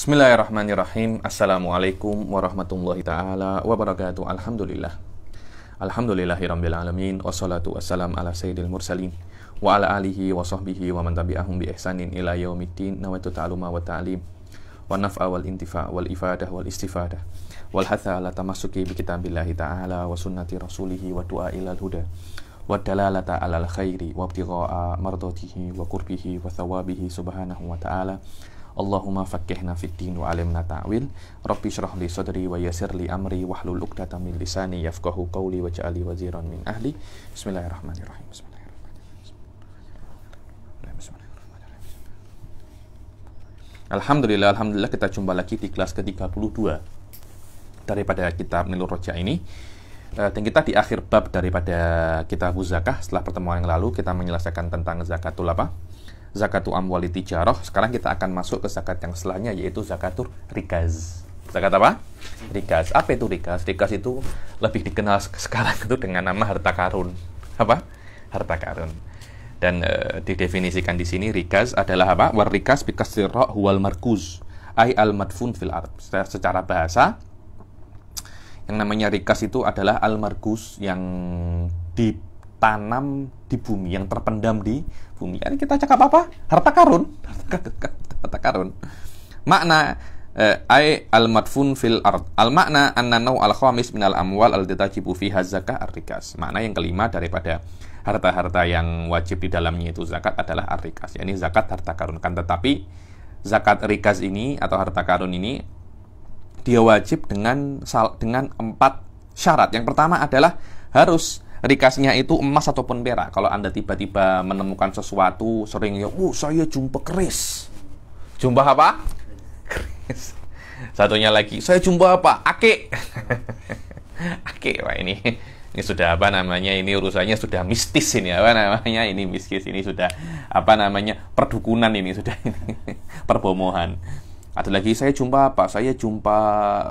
Bismillahirrahmanirrahim. Assalamualaikum warahmatullahi taala wabarakatuh. Alhamdulillah. Alhamdulillahirabbil alamin wassalatu wassalam ala sayyidil mursalin wa ala alihi wa sahbihi wa man tabi'ahum bi ihsanin ila yaumiddin nawaitu ta'luma wa ta'lim wa naf'a wal intifa wal ifadah wal istifadah wal hatha ala tamasuki bi kitabillahi ta'ala wa sunnati rasulihi wa du'a ilal huda wa dalalata alal khairi wa ibtigha'a mardatihi wa qurbihi wa thawabihi subhanahu wa ta'ala Allahumma fakkihna fid din wa alimna ta'wil. Rabbi syrah li sadri wa yasir li amri wahlul uqdata min lisani yafqahu qawli wa ja'ali waziran min ahli. Bismillahirrahmanirrahim. Bismillahirrahmanirrahim. Alhamdulillah, Alhamdulillah kita jumpa lagi di kelas ke-32 daripada kitab Nilur Roja ini. Eh, dan kita di akhir bab daripada kitab Zakah setelah pertemuan yang lalu kita menyelesaikan tentang zakatul apa? zakatu amwali tijaroh. Sekarang kita akan masuk ke zakat yang setelahnya yaitu zakatur rikaz. Zakat apa? Rikaz. Apa itu Rikaz? Rikaz itu lebih dikenal sekarang itu dengan nama harta karun. Apa? Harta karun. Dan e, didefinisikan di sini Rikaz adalah apa? War Rikaz bikasirro huwal markuz. Ai al madfun fil arab. Secara bahasa yang namanya rikas itu adalah al markus yang di tanam di bumi, yang terpendam di bumi. Ini kita cakap apa? Harta karun. Harta karun. Makna eh, ai al madfun fil ard. Al makna anna nau al khamis min al amwal al tatajibu fi zakah arrikas. Makna yang kelima daripada harta-harta yang wajib di dalamnya itu zakat adalah arrikas. Yani zakat harta karun kan tetapi zakat rikas ini atau harta karun ini dia wajib dengan dengan empat syarat. Yang pertama adalah harus rikasnya itu emas ataupun perak. Kalau Anda tiba-tiba menemukan sesuatu, sering ya, oh, saya jumpa keris." Jumpa apa? Keris. Satunya lagi, "Saya jumpa apa?" Ake. Ake, wah ini ini sudah apa namanya ini urusannya sudah mistis ini apa namanya ini mistis ini sudah apa namanya perdukunan ini sudah ini perbomohan ada lagi saya jumpa apa saya jumpa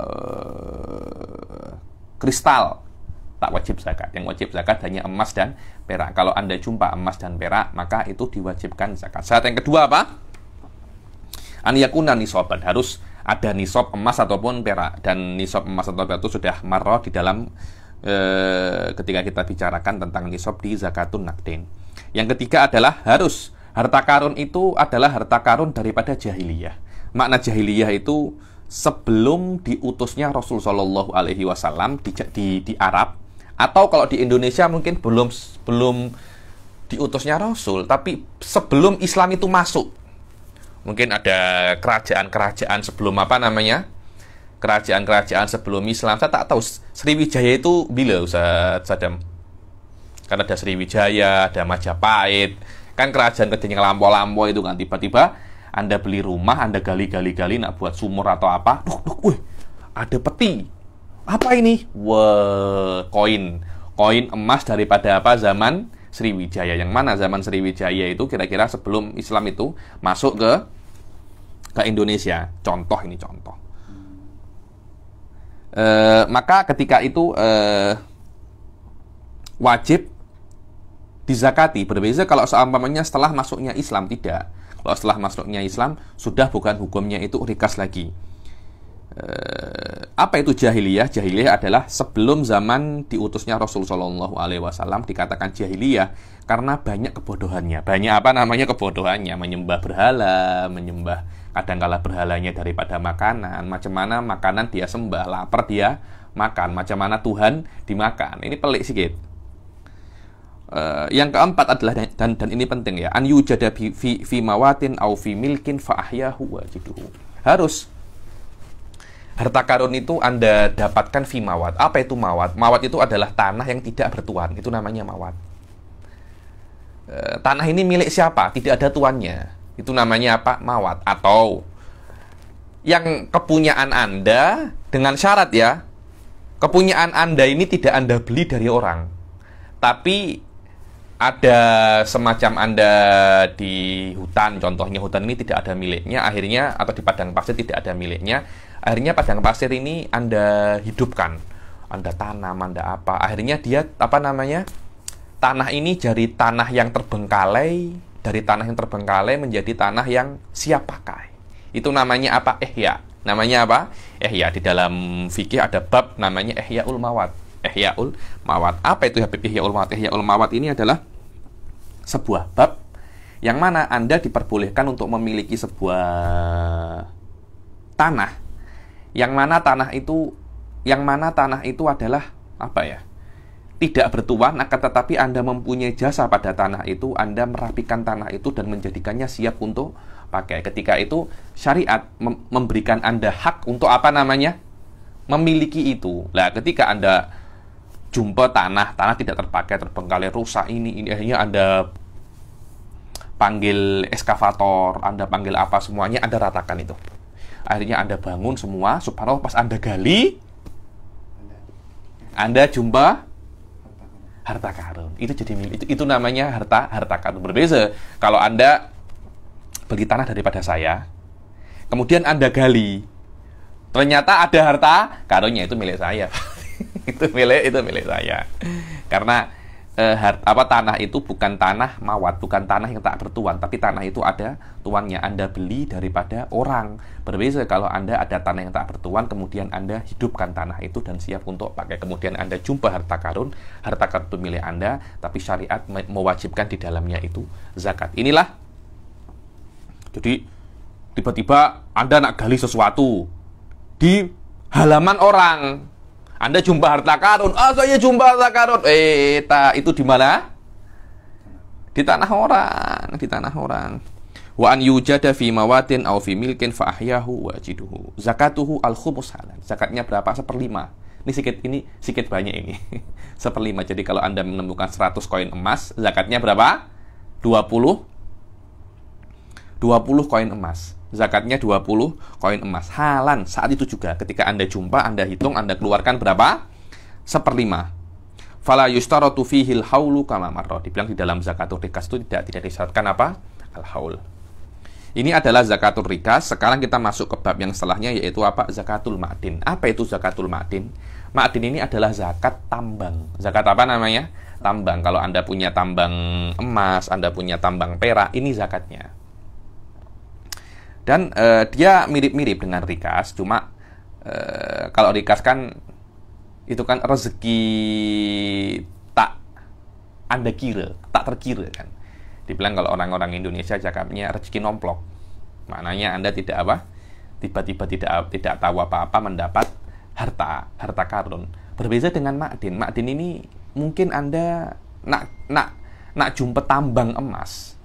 uh, kristal tak wajib zakat. Yang wajib zakat hanya emas dan perak. Kalau Anda jumpa emas dan perak, maka itu diwajibkan zakat. Saat yang kedua apa? An yakuna nisoban. Harus ada nisob emas ataupun perak. Dan nisob emas atau perak itu sudah marah di dalam e, ketika kita bicarakan tentang nisob di zakatun nakdin. Yang ketiga adalah harus. Harta karun itu adalah harta karun daripada jahiliyah. Makna jahiliyah itu sebelum diutusnya Rasul Shallallahu Alaihi Wasallam di, di, di Arab atau kalau di Indonesia mungkin belum belum diutusnya Rasul, tapi sebelum Islam itu masuk. Mungkin ada kerajaan-kerajaan sebelum apa namanya? Kerajaan-kerajaan sebelum Islam. Saya tak tahu Sriwijaya itu bila Ustaz Sadam. Karena ada Sriwijaya, ada Majapahit, kan kerajaan-kerajaan lampau-lampau itu kan tiba-tiba Anda beli rumah, Anda gali-gali-gali nak buat sumur atau apa, duk duk, wih, ada peti apa ini? Wah, koin. Koin emas daripada apa zaman Sriwijaya. Yang mana zaman Sriwijaya itu kira-kira sebelum Islam itu masuk ke ke Indonesia. Contoh ini contoh. E, maka ketika itu e, wajib dizakati. Berbeza kalau seumpamanya setelah masuknya Islam tidak. Kalau setelah masuknya Islam sudah bukan hukumnya itu rikas lagi eh, apa itu jahiliyah? Jahiliyah adalah sebelum zaman diutusnya Rasul Shallallahu Alaihi Wasallam dikatakan jahiliyah karena banyak kebodohannya. Banyak apa namanya kebodohannya? Menyembah berhala, menyembah kadangkala berhalanya daripada makanan. Macam mana makanan dia sembah, lapar dia makan. Macam mana Tuhan dimakan. Ini pelik sedikit. Uh, eh, yang keempat adalah dan dan ini penting ya an yujada fi fi mawatin au fi milkin fa ahyahu wajiduhu harus harta karun itu Anda dapatkan fi mawat. Apa itu mawat? Mawat itu adalah tanah yang tidak bertuan. Itu namanya mawat. E, tanah ini milik siapa? Tidak ada tuannya. Itu namanya apa? Mawat. Atau yang kepunyaan Anda dengan syarat ya. Kepunyaan Anda ini tidak Anda beli dari orang. Tapi ada semacam Anda di hutan, contohnya hutan ini tidak ada miliknya, akhirnya atau di padang pasir tidak ada miliknya, akhirnya padang pasir ini anda hidupkan anda tanam anda apa akhirnya dia apa namanya tanah ini dari tanah yang terbengkalai dari tanah yang terbengkalai menjadi tanah yang siap pakai itu namanya apa eh ya namanya apa eh ya di dalam fikih ada bab namanya eh ya ulmawat eh ya ul mawat apa itu eh ya ulmawat eh ya ulmawat ini adalah sebuah bab yang mana Anda diperbolehkan untuk memiliki sebuah tanah yang mana tanah itu yang mana tanah itu adalah apa ya? Tidak bertuan, nah, akan tetapi Anda mempunyai jasa pada tanah itu, Anda merapikan tanah itu dan menjadikannya siap untuk pakai. Ketika itu syariat mem memberikan Anda hak untuk apa namanya? Memiliki itu. Lah, ketika Anda jumpa tanah, tanah tidak terpakai, terbengkalai, rusak ini, ini akhirnya Anda panggil eskavator, Anda panggil apa semuanya, Anda ratakan itu akhirnya Anda bangun semua, subhanallah pas Anda gali, Anda jumpa harta karun. Itu jadi milik, itu, itu namanya harta harta karun. Berbeza kalau Anda beli tanah daripada saya, kemudian Anda gali, ternyata ada harta karunnya itu milik saya. itu milik itu milik saya. Karena eh, apa tanah itu bukan tanah mawat, bukan tanah yang tak bertuan, tapi tanah itu ada tuannya. Anda beli daripada orang. Berbeda kalau Anda ada tanah yang tak bertuan, kemudian Anda hidupkan tanah itu dan siap untuk pakai. Kemudian Anda jumpa harta karun, harta karun itu Anda, tapi syariat mewajibkan di dalamnya itu zakat. Inilah. Jadi tiba-tiba Anda nak gali sesuatu di halaman orang anda jumpa harta karun. oh, saya jumpa harta karun. Eh, ta, itu di mana? Di tanah orang, di tanah orang. Wa an yujada fi mawatin aw fi milkin fa ahyahu wa jiduhu. Zakatuhu al khumus halal. Zakatnya berapa? Seperlima. Ini sikit ini sikit banyak ini. Seperlima. Jadi kalau Anda menemukan 100 koin emas, zakatnya berapa? 20 20 koin emas zakatnya 20 koin emas. Halan saat itu juga ketika Anda jumpa, Anda hitung, Anda keluarkan berapa? Seperlima. Fala yustarotu fihil haulu kama marra. Dibilang di dalam zakatul rikas itu tidak tidak disyaratkan apa? Al haul. Ini adalah zakatul rikas. Sekarang kita masuk ke bab yang setelahnya yaitu apa? Zakatul ma'din. Apa itu zakatul ma'din? Ma'din ini adalah zakat tambang. Zakat apa namanya? Tambang. Kalau Anda punya tambang emas, Anda punya tambang perak, ini zakatnya. Dan uh, dia mirip-mirip dengan rikas, cuma uh, kalau rikas kan itu kan rezeki tak anda kira, tak terkira kan. Dibilang kalau orang-orang Indonesia cakapnya rezeki nomplok. Maknanya Anda tidak apa? Tiba-tiba tidak tidak tahu apa-apa mendapat harta, harta karun. Berbeza dengan makdin. Makdin ini mungkin Anda nak nak nak jumpa tambang emas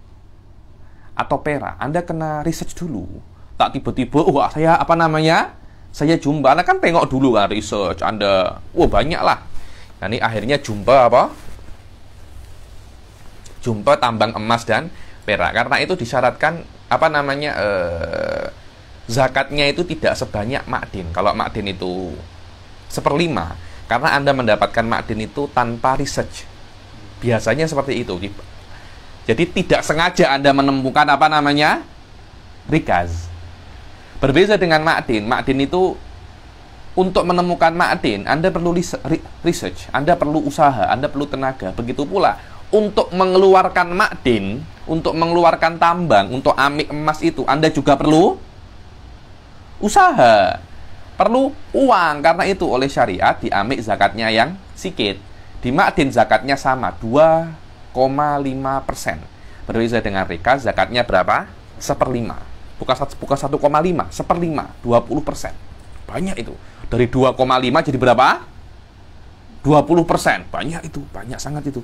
atau perak Anda kena research dulu. Tak tiba-tiba, oh, wah saya apa namanya? Saya jumpa, Anda kan tengok dulu kan research Anda. Wah oh, banyak lah. Nah ini akhirnya jumpa apa? Jumpa tambang emas dan perak. Karena itu disyaratkan apa namanya eh, zakatnya itu tidak sebanyak makdin. Kalau makdin itu seperlima, karena Anda mendapatkan makdin itu tanpa research. Biasanya seperti itu. Jadi tidak sengaja Anda menemukan apa namanya? Rikaz. Berbeza dengan Ma'din. Ma'din itu untuk menemukan Ma'din, Anda perlu research, Anda perlu usaha, Anda perlu tenaga. Begitu pula untuk mengeluarkan Ma'din, untuk mengeluarkan tambang, untuk amik emas itu, Anda juga perlu usaha. Perlu uang karena itu oleh syariat di amik zakatnya yang sikit. Di Ma'din zakatnya sama, dua persen. Berbeda dengan reka, zakatnya berapa? Seperlima. Bukan, bukan 1,5, seperlima, 20 persen. Banyak itu. Dari 2,5 jadi berapa? 20 persen. Banyak itu, banyak sangat itu.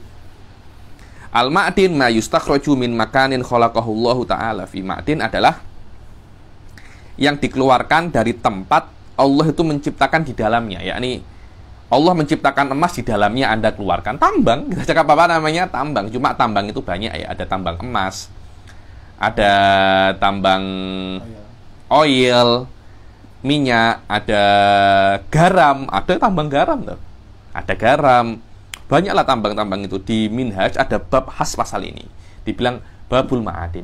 Al-ma'din ma yustakhroju min makanin khalaqahullahu ta'ala fi ma'din adalah yang dikeluarkan dari tempat Allah itu menciptakan di dalamnya, yakni Allah menciptakan emas di dalamnya Anda keluarkan tambang. Kita cakap apa namanya? Tambang. Cuma tambang itu banyak ya. Ada tambang emas, ada tambang oil, minyak, ada garam, ada tambang garam tuh. Ada garam. Banyaklah tambang-tambang itu di Minhaj ada bab khas pasal ini. Dibilang babul ma'adin.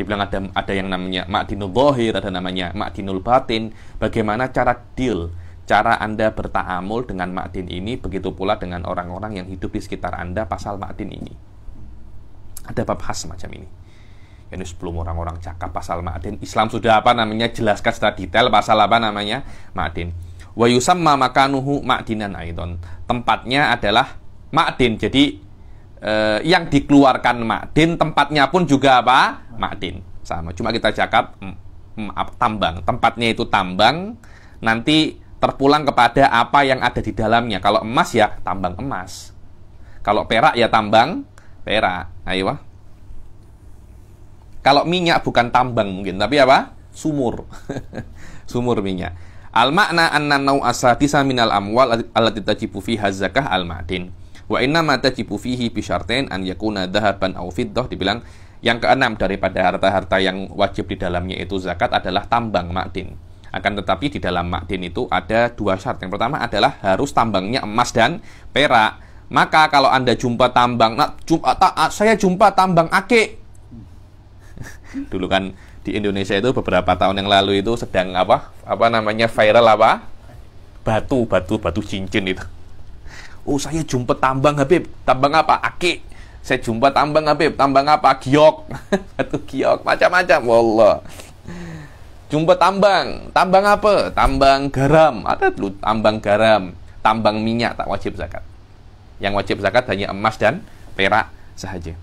Dibilang ada ada yang namanya ma'dinul zahir, ada namanya ma'dinul batin, bagaimana cara deal cara Anda bertaamul dengan makdin ini, begitu pula dengan orang-orang yang hidup di sekitar Anda pasal makdin ini. Ada bab khas macam ini. Ini sebelum orang-orang cakap pasal makdin, Islam sudah apa namanya jelaskan secara detail pasal apa namanya makdin. Wa yusamma makanuhu makdinan aidon. Tempatnya adalah makdin. Jadi eh, yang dikeluarkan makdin, tempatnya pun juga apa? Makdin. Sama. Cuma kita cakap mm, mm, tambang. Tempatnya itu tambang. Nanti terpulang kepada apa yang ada di dalamnya. Kalau emas ya tambang emas. Kalau perak ya tambang perak. Ayo. Kalau minyak bukan tambang mungkin, tapi apa? Sumur. Sumur minyak. Al makna anna nau asadisa minal amwal allati tajibu fiha zakah al madin. Wa inna ma tajibu fihi bi syartain an yakuna dhahaban aw fiddah dibilang yang keenam daripada harta-harta yang wajib di dalamnya itu zakat adalah tambang madin. Akan tetapi di dalam makdin itu ada dua syarat. Yang pertama adalah harus tambangnya emas dan perak. Maka kalau Anda jumpa tambang, nah, jumpa, ah, ta, ah, saya jumpa tambang ake. Dulu kan di Indonesia itu beberapa tahun yang lalu itu sedang apa? Apa namanya viral apa? Batu, batu, batu cincin itu. Oh, saya jumpa tambang Habib. Tambang apa? Ake. Saya jumpa tambang Habib. Tambang apa? Giok. batu giok. Macam-macam. Wallah jumpa tambang. Tambang apa? Tambang garam. Ada dulu tambang garam, tambang minyak tak wajib zakat. Yang wajib zakat hanya emas dan perak saja.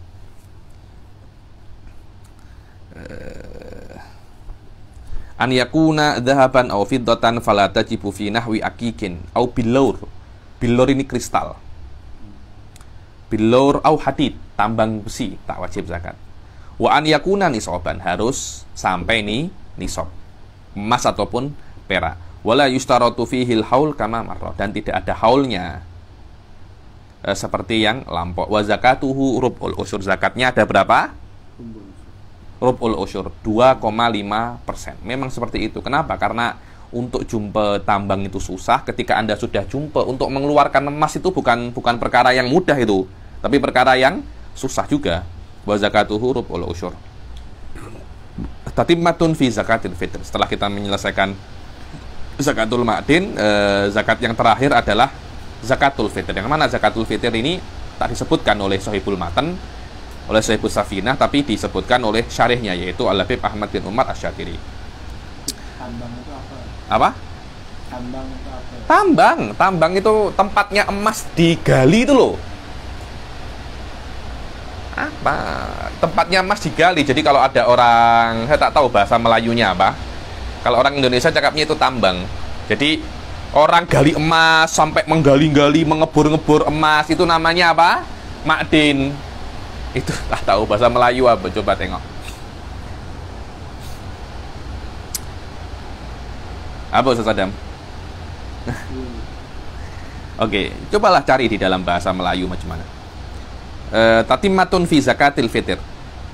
Uh, eh, an yakuna dahaban aw fiddatan fala tajibu fi nahwi akikin, aw bilur, bilur ini kristal. bilur aw hadid, tambang besi tak wajib zakat. Wa an yakuna nisoban harus sampai nih nisab emas ataupun perak wala yustarotu fihil haul kama marra dan tidak ada haulnya e, seperti yang lampok wa zakatuhu rubul usur zakatnya ada berapa rubul usur 2,5 memang seperti itu kenapa karena untuk jumpa tambang itu susah ketika anda sudah jumpa untuk mengeluarkan emas itu bukan bukan perkara yang mudah itu tapi perkara yang susah juga wa zakatuhu rubul usur tatimmatun fi zakatil fitr. Setelah kita menyelesaikan zakatul ma'din, e, zakat yang terakhir adalah zakatul fitr. Yang mana zakatul fitr ini tak disebutkan oleh Sohibul Matan, oleh Sohibul Safinah, tapi disebutkan oleh syarihnya, yaitu Al-Habib Ahmad bin Umar Asyatiri. Tambang itu apa? Apa? Tambang itu apa? Tambang, tambang itu tempatnya emas digali itu loh apa tempatnya emas digali jadi kalau ada orang saya tak tahu bahasa Melayunya apa kalau orang Indonesia cakapnya itu tambang jadi orang gali emas sampai menggali-gali mengebur-ngebur emas itu namanya apa Makdin itu tak tahu bahasa Melayu apa coba tengok apa Ustaz Adam Oke, okay, cobalah cari di dalam bahasa Melayu macam mana uh, eh, tatimmatun fi zakatil fitr.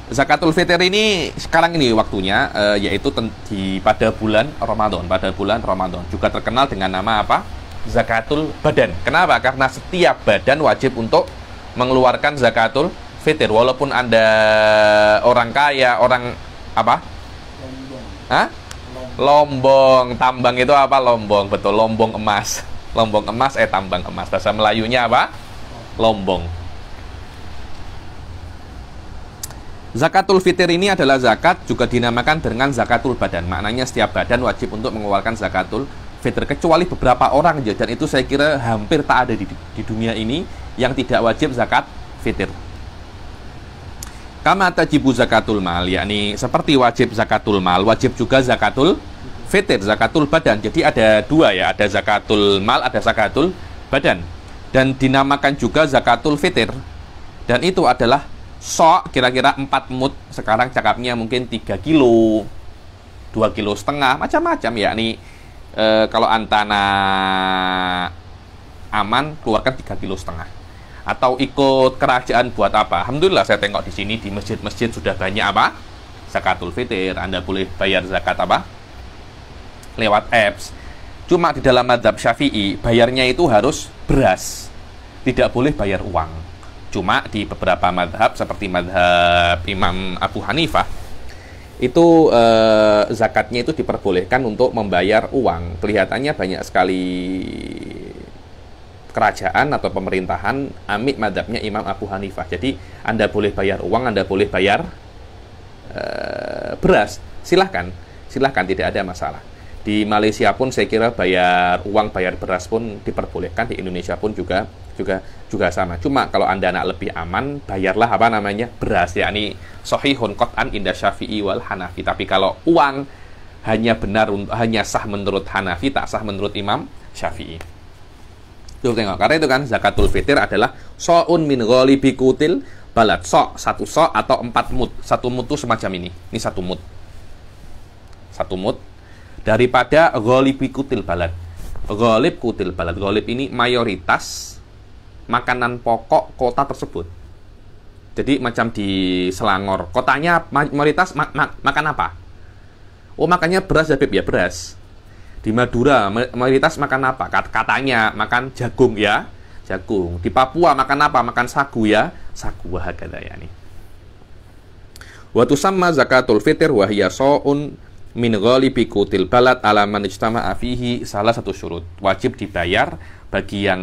Zakatul fitr ini sekarang ini waktunya uh, yaitu di pada bulan Ramadan, pada bulan Ramadan juga terkenal dengan nama apa? Zakatul badan. Kenapa? Karena setiap badan wajib untuk mengeluarkan zakatul fitr walaupun Anda orang kaya, orang apa? Lombong. lombong. Tambang itu apa? Lombong, betul. Lombong emas. Lombong emas eh tambang emas. Bahasa Melayunya apa? Lombong. Zakatul fitir ini adalah zakat juga dinamakan dengan zakatul badan. Maknanya setiap badan wajib untuk mengeluarkan zakatul fitir kecuali beberapa orang aja dan itu saya kira hampir tak ada di, di dunia ini yang tidak wajib zakat fitir. Kama tajibu zakatul mal yakni seperti wajib zakatul mal, wajib juga zakatul fitir, zakatul badan. Jadi ada dua ya, ada zakatul mal, ada zakatul badan. Dan dinamakan juga zakatul fitir. Dan itu adalah sok kira-kira 4 mut sekarang cakapnya mungkin 3 kilo 2 kilo setengah macam-macam ya e, kalau antana aman keluarkan 3 kilo setengah atau ikut kerajaan buat apa Alhamdulillah saya tengok di sini di masjid-masjid sudah banyak apa zakatul fitir Anda boleh bayar zakat apa lewat apps cuma di dalam madhab syafi'i bayarnya itu harus beras tidak boleh bayar uang Cuma di beberapa madhab seperti madhab Imam Abu Hanifah itu eh, zakatnya itu diperbolehkan untuk membayar uang. Kelihatannya banyak sekali kerajaan atau pemerintahan amit madhabnya Imam Abu Hanifah. Jadi Anda boleh bayar uang, Anda boleh bayar eh, beras. Silahkan, silahkan tidak ada masalah. Di Malaysia pun saya kira bayar uang, bayar beras pun diperbolehkan. Di Indonesia pun juga juga juga sama. Cuma kalau Anda nak lebih aman, bayarlah apa namanya? beras ya yakni sahihun qat'an inda Syafi'i wal Hanafi. Tapi kalau uang hanya benar hanya sah menurut Hanafi, tak sah menurut Imam Syafi'i. Tuh tengok, karena itu kan zakatul fitir adalah so'un min ghalibi kutil balat so satu so atau empat mut satu mut itu semacam ini ini satu mut satu mut daripada ghalibi kutil balad ghalib kutil balad golip ini mayoritas makanan pokok kota tersebut. Jadi macam di Selangor, kotanya mayoritas ma ma makan apa? Oh makannya beras ya Beb ya beras. Di Madura mayoritas makan apa? Kat katanya makan jagung ya, jagung. Di Papua makan apa? Makan sagu ya, sagu wah katanya nih. Waktu sama zakatul fitr wa hiya min ghalibi kutil balad ala man ijtama'a fihi salah satu syurut. Wajib dibayar bagi yang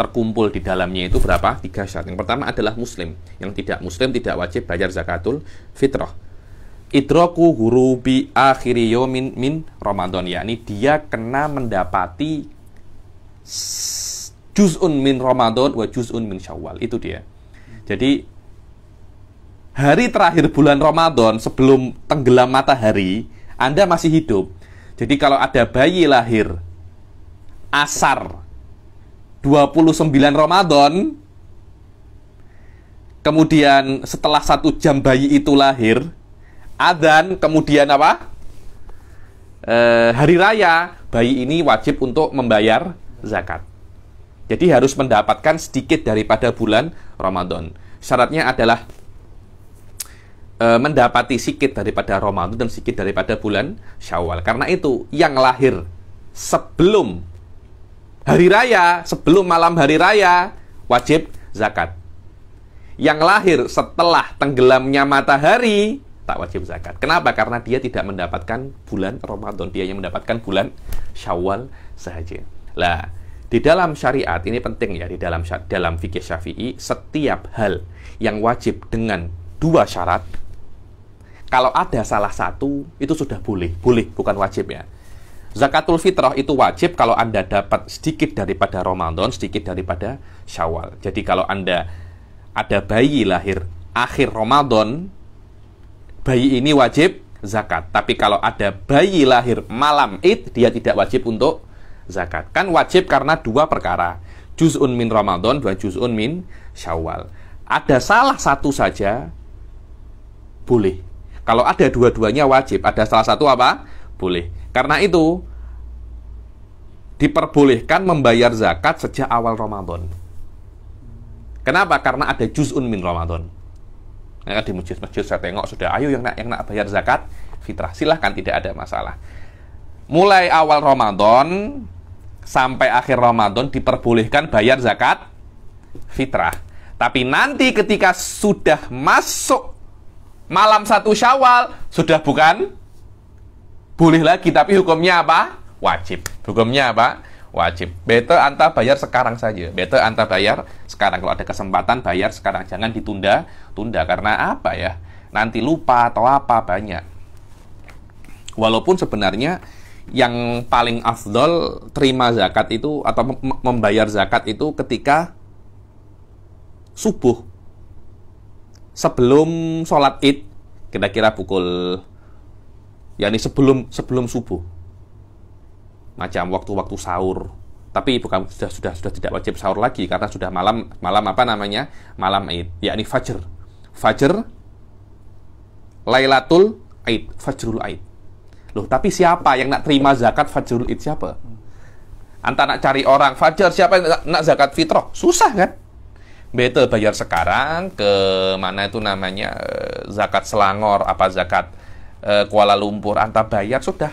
terkumpul di dalamnya itu berapa? Tiga syarat. Yang pertama adalah muslim. Yang tidak muslim tidak wajib bayar zakatul fitrah. Idroku guru bi akhiri yomin min Ramadan. yakni dia kena mendapati juz'un min Ramadan wa juz'un min syawal. Itu dia. Jadi hari terakhir bulan Ramadan sebelum tenggelam matahari, Anda masih hidup. Jadi kalau ada bayi lahir asar 29 Ramadan kemudian setelah satu jam bayi itu lahir Adhan kemudian apa e, hari raya bayi ini wajib untuk membayar zakat jadi harus mendapatkan sedikit daripada bulan Ramadan syaratnya adalah e, mendapati sedikit daripada Ramadan dan sedikit daripada bulan Syawal karena itu yang lahir sebelum hari raya, sebelum malam hari raya, wajib zakat. Yang lahir setelah tenggelamnya matahari, tak wajib zakat. Kenapa? Karena dia tidak mendapatkan bulan Ramadan. Dia yang mendapatkan bulan Syawal saja. Lah, di dalam syariat ini penting ya di dalam dalam fikih Syafi'i setiap hal yang wajib dengan dua syarat kalau ada salah satu itu sudah boleh, boleh bukan wajib ya. Zakatul fitrah itu wajib kalau Anda dapat sedikit daripada Ramadan, sedikit daripada Syawal. Jadi kalau Anda ada bayi lahir akhir Ramadan, bayi ini wajib zakat. Tapi kalau ada bayi lahir malam Id, dia tidak wajib untuk zakat. Kan wajib karena dua perkara. Juz'un min Ramadan, dua juz'un min Syawal. Ada salah satu saja boleh. Kalau ada dua-duanya wajib, ada salah satu apa? Boleh. Karena itu diperbolehkan membayar zakat sejak awal Ramadan. Kenapa? Karena ada juz'un min Ramadan. Nah, di masjid-masjid saya tengok sudah ayo yang nak yang nak bayar zakat fitrah silahkan tidak ada masalah. Mulai awal Ramadan sampai akhir Ramadan diperbolehkan bayar zakat fitrah. Tapi nanti ketika sudah masuk malam satu syawal sudah bukan boleh lagi tapi hukumnya apa? Wajib. Hukumnya apa? Wajib. Better anta bayar sekarang saja. Better anta bayar sekarang kalau ada kesempatan bayar sekarang jangan ditunda tunda karena apa ya? Nanti lupa atau apa banyak. Walaupun sebenarnya yang paling afdol terima zakat itu atau membayar zakat itu ketika subuh sebelum sholat id kira-kira pukul yakni sebelum sebelum subuh. Macam waktu-waktu sahur. Tapi bukan sudah sudah sudah tidak wajib sahur lagi karena sudah malam malam apa namanya? Malam Id, yakni fajar. Fajar Lailatul Aid, Fajrul Aid. Loh, tapi siapa yang nak terima zakat Fajrul Aid siapa? antara nak cari orang fajar siapa yang nak, nak zakat fitrah? Susah kan? Betul bayar sekarang ke mana itu namanya eh, zakat Selangor apa zakat Eh, Kuala Lumpur, Anta bayar sudah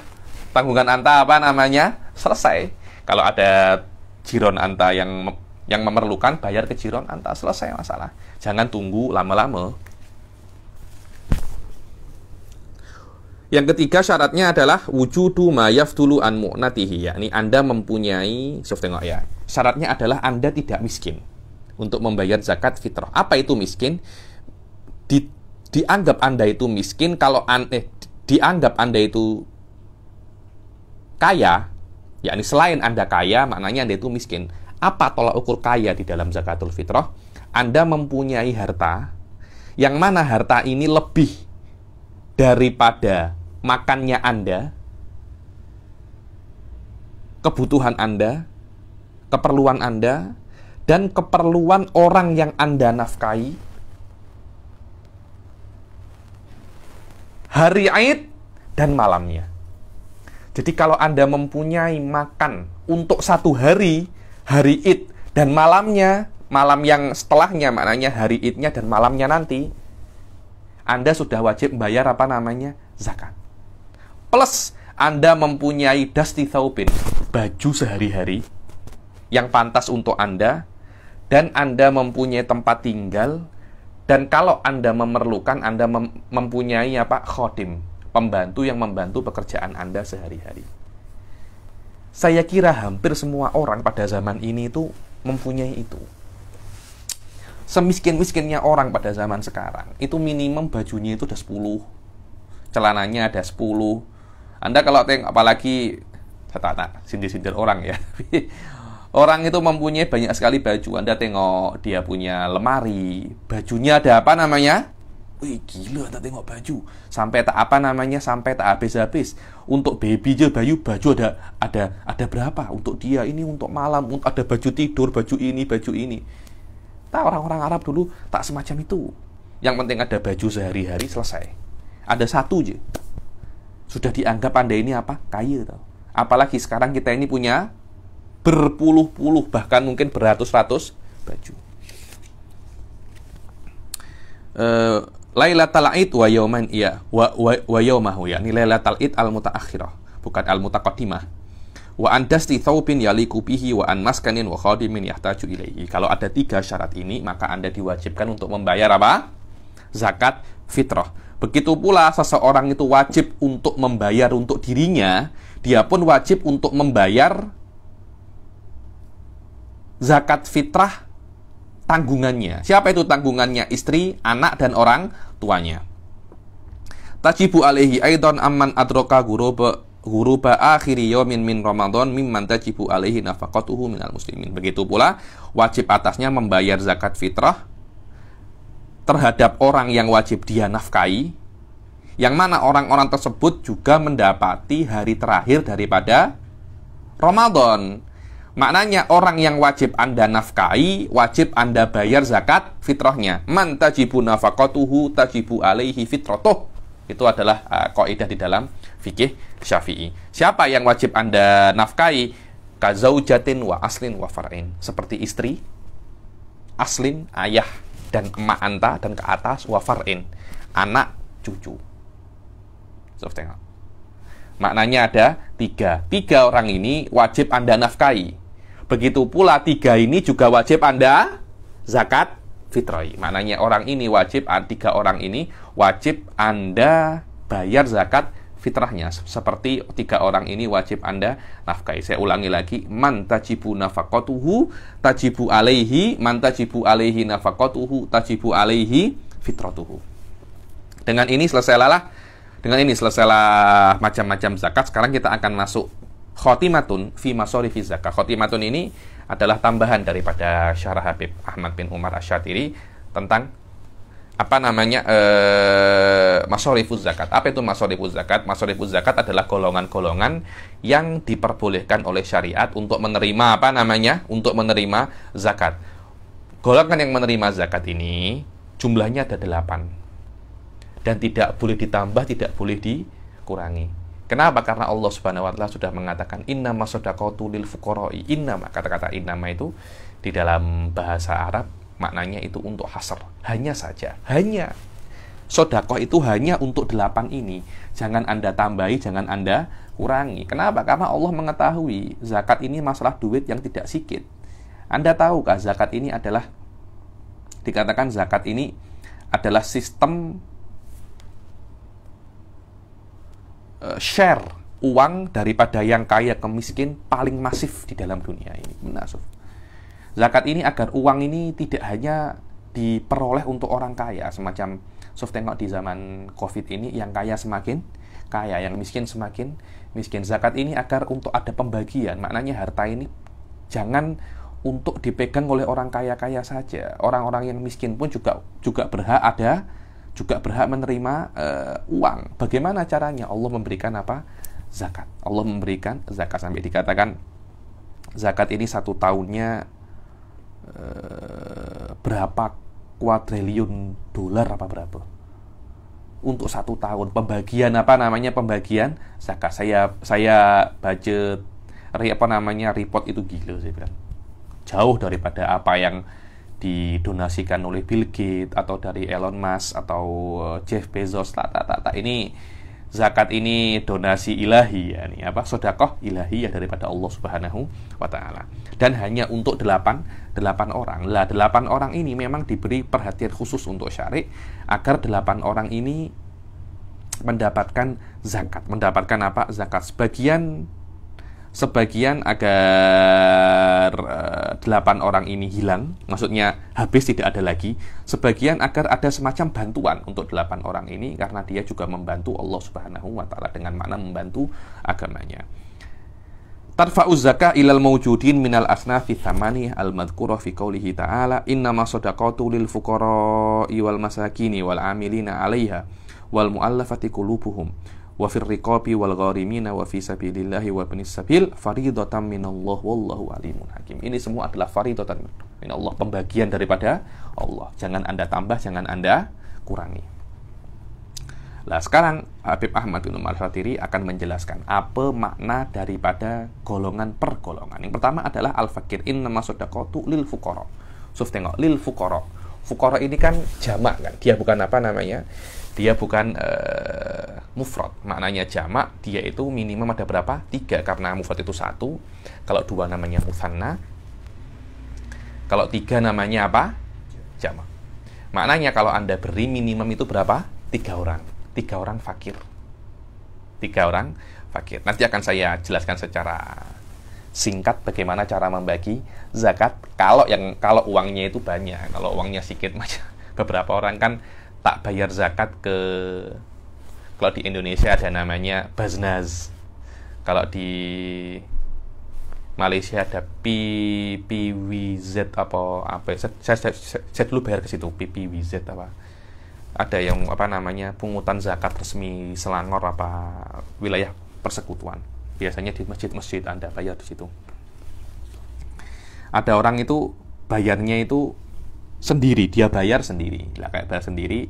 tanggungan Anta apa namanya selesai. Kalau ada jiron Anta yang yang memerlukan bayar ke jiron Anta selesai masalah. Jangan tunggu lama-lama. Yang ketiga syaratnya adalah wujudu mayaf dulu an mu'natihi yakni Anda mempunyai soft tengok ya. Syaratnya adalah Anda tidak miskin untuk membayar zakat fitrah. Apa itu miskin? Di, dianggap Anda itu miskin kalau an eh, dianggap Anda itu kaya, yakni selain Anda kaya, maknanya Anda itu miskin. Apa tolak ukur kaya di dalam zakatul fitrah? Anda mempunyai harta yang mana harta ini lebih daripada makannya Anda, kebutuhan Anda, keperluan Anda, dan keperluan orang yang Anda nafkahi, hari Aid, dan malamnya. Jadi kalau Anda mempunyai makan untuk satu hari, hari Id dan malamnya, malam yang setelahnya maknanya hari Idnya dan malamnya nanti, Anda sudah wajib bayar apa namanya? zakat. Plus Anda mempunyai dasti thawbin baju sehari-hari yang pantas untuk Anda dan Anda mempunyai tempat tinggal dan kalau Anda memerlukan, Anda mem mempunyai apa? Khodim, pembantu yang membantu pekerjaan Anda sehari-hari. Saya kira hampir semua orang pada zaman ini itu mempunyai itu. Semiskin-miskinnya orang pada zaman sekarang, itu minimum bajunya itu ada 10, celananya ada 10. Anda kalau tengok apalagi tak tak sindir-sindir orang ya. Orang itu mempunyai banyak sekali baju. Anda tengok dia punya lemari. Bajunya ada apa namanya? Wih gila Anda tengok baju sampai tak apa namanya sampai tak habis-habis untuk baby aja bayu baju ada ada ada berapa untuk dia ini untuk malam untuk ada baju tidur baju ini baju ini tak orang-orang Arab dulu tak semacam itu yang penting ada baju sehari-hari selesai ada satu aja sudah dianggap anda ini apa kaya tau apalagi sekarang kita ini punya berpuluh-puluh bahkan mungkin beratus-ratus baju. Uh, Lailatul Aid wa yauman iya wa wa, wa yaumahu ya. Ini Lailatul Aid al mutaakhirah, bukan al mutaqaddimah. Wa an dasti thawbin yaliku bihi wa an maskanin wa khadimin yahtaju ilaihi. Kalau ada tiga syarat ini, maka Anda diwajibkan untuk membayar apa? Zakat fitrah. Begitu pula seseorang itu wajib untuk membayar untuk dirinya, dia pun wajib untuk membayar zakat fitrah tanggungannya. Siapa itu tanggungannya? Istri, anak, dan orang tuanya. Tajibu alaihi aidan amman adroka guruba guruba akhiri yomin min ramadhan mimman tajibu alaihi min minal muslimin. Begitu pula wajib atasnya membayar zakat fitrah terhadap orang yang wajib dia nafkai, yang mana orang-orang tersebut juga mendapati hari terakhir daripada Ramadan. Maknanya orang yang wajib Anda nafkai wajib Anda bayar zakat fitrahnya. Man tajibu nafakotuhu tajibu alaihi fitrotoh Itu adalah uh, kaidah di dalam fikih Syafi'i. Siapa yang wajib Anda nafkahi? Kazaujatin wa aslin wa farain. Seperti istri, aslin, ayah, dan emak anta, dan ke atas, wa farain. Anak, cucu. So, tengok. Maknanya ada tiga. Tiga orang ini wajib Anda nafkai Begitu pula tiga ini juga wajib Anda zakat fitroi. Maknanya orang ini wajib, tiga orang ini wajib Anda bayar zakat fitrahnya. Seperti tiga orang ini wajib Anda nafkahi. Saya ulangi lagi. Man tajibu nafakotuhu, tajibu alaihi, man tajibu alaihi nafakotuhu, tajibu alaihi fitrotuhu. Dengan ini selesailah dengan ini selesailah macam-macam zakat. Sekarang kita akan masuk khotimatun fi masorifi zakah. Khotimatun ini adalah tambahan daripada syarah Habib Ahmad bin Umar Asyatiri tentang apa namanya eh, masorifuz zakat. Apa itu masorifuz zakat? Masorifuz zakat adalah golongan-golongan yang diperbolehkan oleh syariat untuk menerima apa namanya? Untuk menerima zakat. Golongan yang menerima zakat ini jumlahnya ada delapan dan tidak boleh ditambah, tidak boleh dikurangi. Kenapa? Karena Allah Subhanahu wa taala sudah mengatakan inna masodaqatu lil fuqara'i. Inna kata-kata innama itu di dalam bahasa Arab maknanya itu untuk hasr. Hanya saja, hanya sodakoh itu hanya untuk delapan ini. Jangan Anda tambahi, jangan Anda kurangi. Kenapa? Karena Allah mengetahui zakat ini masalah duit yang tidak sikit. Anda tahu tahukah zakat ini adalah dikatakan zakat ini adalah sistem uh, share uang daripada yang kaya ke miskin paling masif di dalam dunia ini. Benar, Zakat ini agar uang ini tidak hanya diperoleh untuk orang kaya, semacam Sof tengok di zaman Covid ini yang kaya semakin kaya, yang miskin semakin miskin. Zakat ini agar untuk ada pembagian, maknanya harta ini jangan untuk dipegang oleh orang kaya-kaya saja. Orang-orang yang miskin pun juga juga berhak ada juga berhak menerima uh, uang. Bagaimana caranya? Allah memberikan apa? Zakat. Allah memberikan zakat sampai dikatakan zakat ini satu tahunnya uh, berapa kuadriliun dolar apa berapa? Untuk satu tahun pembagian apa namanya pembagian zakat saya saya budget apa namanya report itu gila sih bilang jauh daripada apa yang didonasikan oleh Bill Gates atau dari Elon Musk atau eh, Jeff Bezos tak tak tak tak ini zakat ini donasi ilahi ya nih apa sodakoh ilahi ya daripada Allah Subhanahu wa taala dan hanya untuk delapan delapan orang lah delapan orang ini memang diberi perhatian khusus untuk syarik agar delapan orang ini mendapatkan zakat mendapatkan apa zakat sebagian sebagian agar eh, delapan orang ini hilang, maksudnya habis tidak ada lagi. Sebagian agar ada semacam bantuan untuk delapan orang ini karena dia juga membantu Allah Subhanahu wa taala dengan makna membantu agamanya. Tarfa'u zakah ilal mawjudin minal asnafi thamani al madhkura fi qawlihi ta'ala innama sadaqatu lil fuqara'i wal masakini wal amilina 'alaiha wal mu'allafati qulubuhum wa riqabi wal gharimina wa fi wa ibnis sabil faridatan minallah wallahu Ini semua adalah faridatan minallah, pembagian daripada Allah. Jangan Anda tambah, jangan Anda kurangi. Nah, sekarang Habib Ahmad bin Umar Fatiri akan menjelaskan apa makna daripada golongan per golongan. Yang pertama adalah al-fakir nama sadaqatu lil fuqara. Suf tengok lil fuqara. Fuqara ini kan jamak kan, dia bukan apa namanya? dia bukan uh, mufrad maknanya jamak dia itu minimum ada berapa tiga karena mufrad itu satu kalau dua namanya musanna kalau tiga namanya apa jamak maknanya kalau anda beri minimum itu berapa tiga orang tiga orang fakir tiga orang fakir nanti akan saya jelaskan secara singkat bagaimana cara membagi zakat kalau yang kalau uangnya itu banyak kalau uangnya sedikit beberapa orang kan tak bayar zakat ke kalau di Indonesia ada namanya baznaz kalau di Malaysia ada PPWZ apa apa ya? saya, saya, saya, saya dulu bayar ke situ PPWZ apa ada yang apa namanya pungutan zakat resmi Selangor apa wilayah persekutuan biasanya di masjid-masjid Anda bayar di situ ada orang itu bayarnya itu sendiri dia bayar sendiri lah kayak bayar sendiri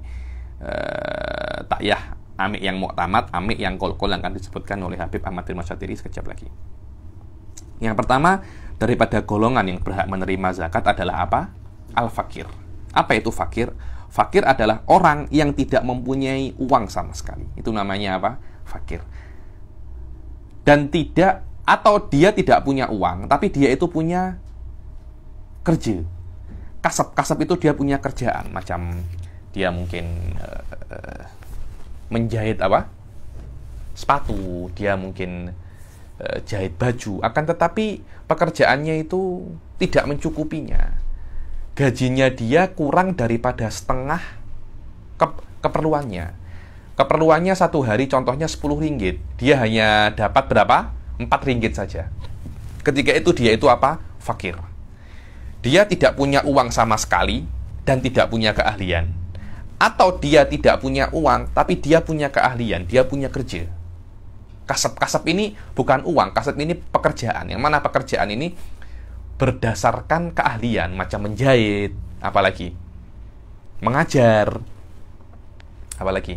eh, tak yah amik yang mau tamat amik yang kol-kol yang akan disebutkan oleh Habib Ahmad Irma Syatiri sekejap lagi yang pertama daripada golongan yang berhak menerima zakat adalah apa? Al-fakir. Apa itu fakir? Fakir adalah orang yang tidak mempunyai uang sama sekali. Itu namanya apa? Fakir. Dan tidak atau dia tidak punya uang, tapi dia itu punya kerja kasep kasep itu dia punya kerjaan macam dia mungkin uh, uh, menjahit apa sepatu dia mungkin uh, jahit baju akan tetapi pekerjaannya itu tidak mencukupinya gajinya dia kurang daripada setengah ke keperluannya keperluannya satu hari contohnya 10 ringgit dia hanya dapat berapa 4 ringgit saja ketika itu dia itu apa fakir dia tidak punya uang sama sekali dan tidak punya keahlian, atau dia tidak punya uang tapi dia punya keahlian, dia punya kerja. Kasep-kasep ini bukan uang, kasep ini pekerjaan. Yang mana pekerjaan ini berdasarkan keahlian, macam menjahit, apalagi mengajar, apalagi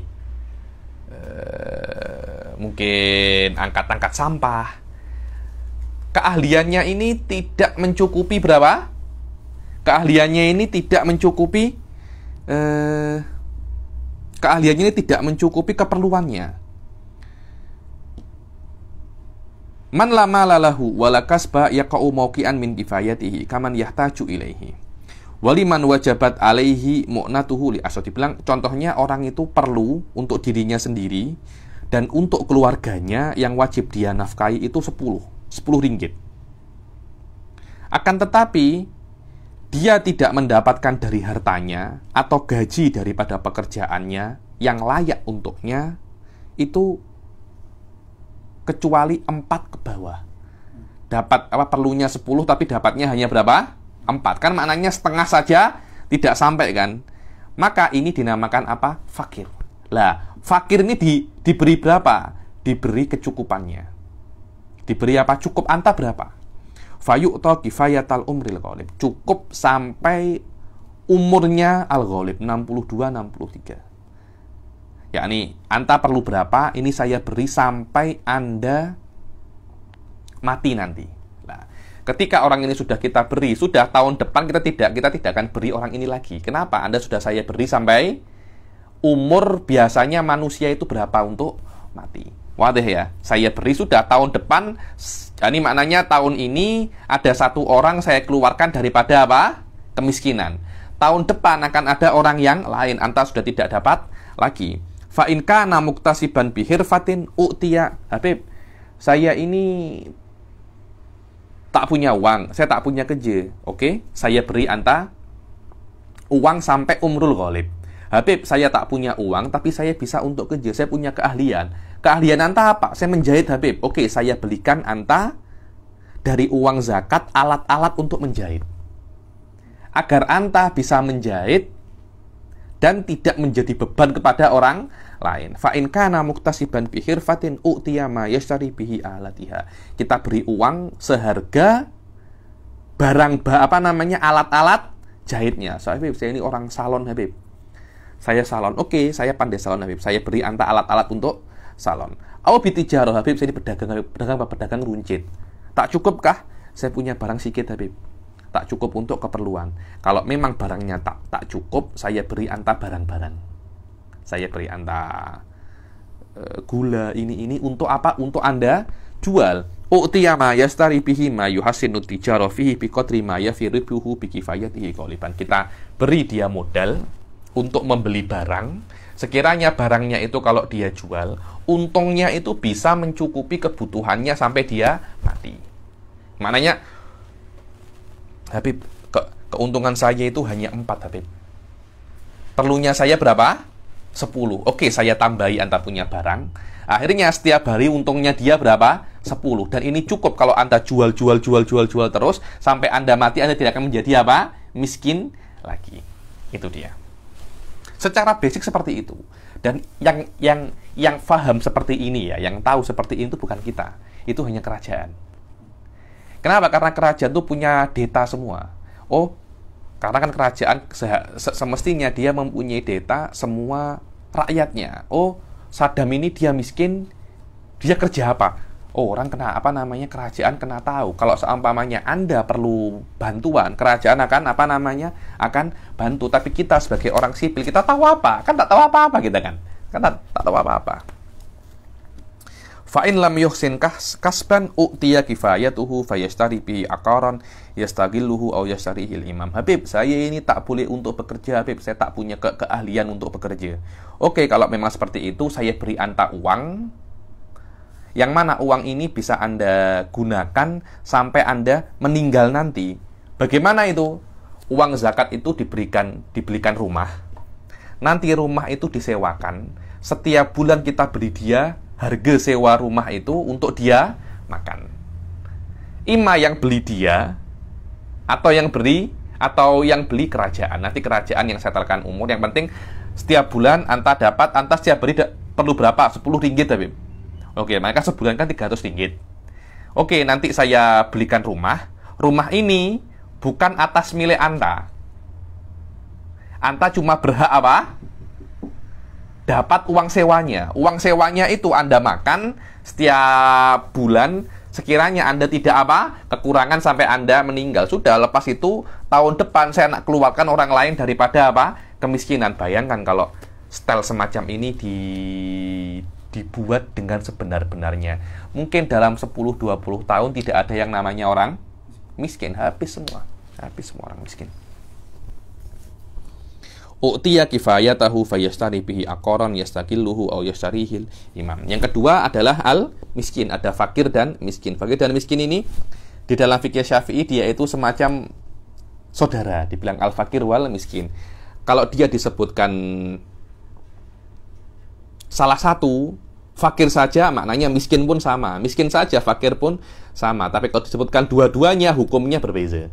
e, mungkin angkat-angkat sampah. Keahliannya ini tidak mencukupi berapa? keahliannya ini tidak mencukupi eh, keahliannya ini tidak mencukupi keperluannya. Man lama lalahu walakasba kasba yaqa'u min kifayatihi kaman yahtaju ilaihi. Waliman wajabat alaihi mu'natuhu li asal dibilang contohnya orang itu perlu untuk dirinya sendiri dan untuk keluarganya yang wajib dia nafkahi itu 10, 10 ringgit. Akan tetapi dia tidak mendapatkan dari hartanya atau gaji daripada pekerjaannya yang layak untuknya itu kecuali empat ke bawah. Dapat apa perlunya 10 tapi dapatnya hanya berapa? empat Kan maknanya setengah saja tidak sampai kan? Maka ini dinamakan apa? Fakir. Lah, fakir ini di, diberi berapa? Diberi kecukupannya. Diberi apa? Cukup anta berapa? Fayu'to kifayatal umril ghalib. Cukup sampai umurnya al ghalib 62 63. Yakni anta perlu berapa ini saya beri sampai Anda mati nanti. Nah, ketika orang ini sudah kita beri, sudah tahun depan kita tidak kita tidak akan beri orang ini lagi. Kenapa? Anda sudah saya beri sampai umur biasanya manusia itu berapa untuk mati. Waduh ya, saya beri sudah tahun depan ini maknanya tahun ini ada satu orang saya keluarkan daripada apa? Kemiskinan. Tahun depan akan ada orang yang lain. Anta sudah tidak dapat lagi. Fa'inka namuktasiban muktasiban bihir fatin u'tiya. Habib, saya ini tak punya uang. Saya tak punya kerja. Oke, saya beri Anta uang sampai umrul ghalib. Habib, saya tak punya uang, tapi saya bisa untuk kerja. Saya punya keahlian Keahlian Anta apa? Saya menjahit Habib. Oke, saya belikan Anta dari uang zakat alat-alat untuk menjahit. Agar Anta bisa menjahit dan tidak menjadi beban kepada orang lain. Fa'in kana muktasiban bihir fatin u'tiyama yashtari bihi alatiha. Kita beri uang seharga barang apa namanya alat-alat jahitnya. So, Habib, saya ini orang salon Habib. Saya salon, oke, okay, saya pandai salon Habib. Saya beri anta alat-alat untuk salon. binti jaroh Habib, saya ini pedagang, pedagang apa? Pedagang runcit. Tak cukupkah? Saya punya barang sikit Habib. Tak cukup untuk keperluan. Kalau memang barangnya tak tak cukup, saya beri anta barang-barang. Saya beri anta uh, eh, gula ini ini untuk apa? Untuk Anda jual. U'tiya yastari bihi ma jaroh tijara fihi biqadri ma yafirubuhu biqifayatihi Kita beri dia modal untuk membeli barang Sekiranya barangnya itu kalau dia jual, untungnya itu bisa mencukupi kebutuhannya sampai dia mati. Maknanya, Habib, ke keuntungan saya itu hanya 4, Habib. Perlunya saya berapa? 10. Oke, saya tambahi Anda punya barang. Akhirnya setiap hari untungnya dia berapa? 10. Dan ini cukup kalau Anda jual, jual, jual, jual, jual terus, sampai Anda mati, Anda tidak akan menjadi apa? Miskin lagi. Itu dia. Secara basic seperti itu. Dan yang yang yang paham seperti ini ya, yang tahu seperti ini itu bukan kita. Itu hanya kerajaan. Kenapa? Karena kerajaan itu punya data semua. Oh, karena kan kerajaan semestinya dia mempunyai data semua rakyatnya. Oh, Saddam ini dia miskin, dia kerja apa? orang kena apa namanya kerajaan kena tahu. Kalau seumpamanya Anda perlu bantuan, kerajaan akan apa namanya akan bantu. Tapi kita sebagai orang sipil kita tahu apa? Kan tak tahu apa-apa kita kan. Kan tak, tak tahu apa-apa. Fa'in lam yuhsin kasban u'tiya kifayatuhu fayastari bi akaran yastagilluhu au yastarihi imam. Habib, saya ini tak boleh untuk bekerja, Habib. Saya tak punya ke keahlian untuk bekerja. Oke, kalau memang seperti itu, saya beri anta uang, yang mana uang ini bisa Anda gunakan sampai Anda meninggal nanti. Bagaimana itu? Uang zakat itu diberikan dibelikan rumah. Nanti rumah itu disewakan. Setiap bulan kita beri dia harga sewa rumah itu untuk dia makan. Ima yang beli dia atau yang beri atau yang beli kerajaan. Nanti kerajaan yang setelkan umur. Yang penting setiap bulan anta dapat, anta setiap beri perlu berapa? 10 ringgit, tapi Oke, maka sebulan kan 300 ringgit. Oke, nanti saya belikan rumah. Rumah ini bukan atas milik Anda. Anda cuma berhak apa? Dapat uang sewanya. Uang sewanya itu Anda makan setiap bulan sekiranya Anda tidak apa kekurangan sampai Anda meninggal sudah lepas itu tahun depan saya nak keluarkan orang lain daripada apa kemiskinan bayangkan kalau style semacam ini di dibuat dengan sebenar-benarnya. Mungkin dalam 10-20 tahun tidak ada yang namanya orang miskin, habis semua. Habis semua orang miskin. U'tiya kifayatahu fayastari bihi akoron yastakilluhu au yastarihil imam. Yang kedua adalah al miskin. Ada fakir dan miskin. Fakir dan miskin ini di dalam fikih syafi'i dia itu semacam saudara. Dibilang al fakir wal miskin. Kalau dia disebutkan salah satu fakir saja maknanya miskin pun sama miskin saja fakir pun sama tapi kalau disebutkan dua-duanya hukumnya berbeza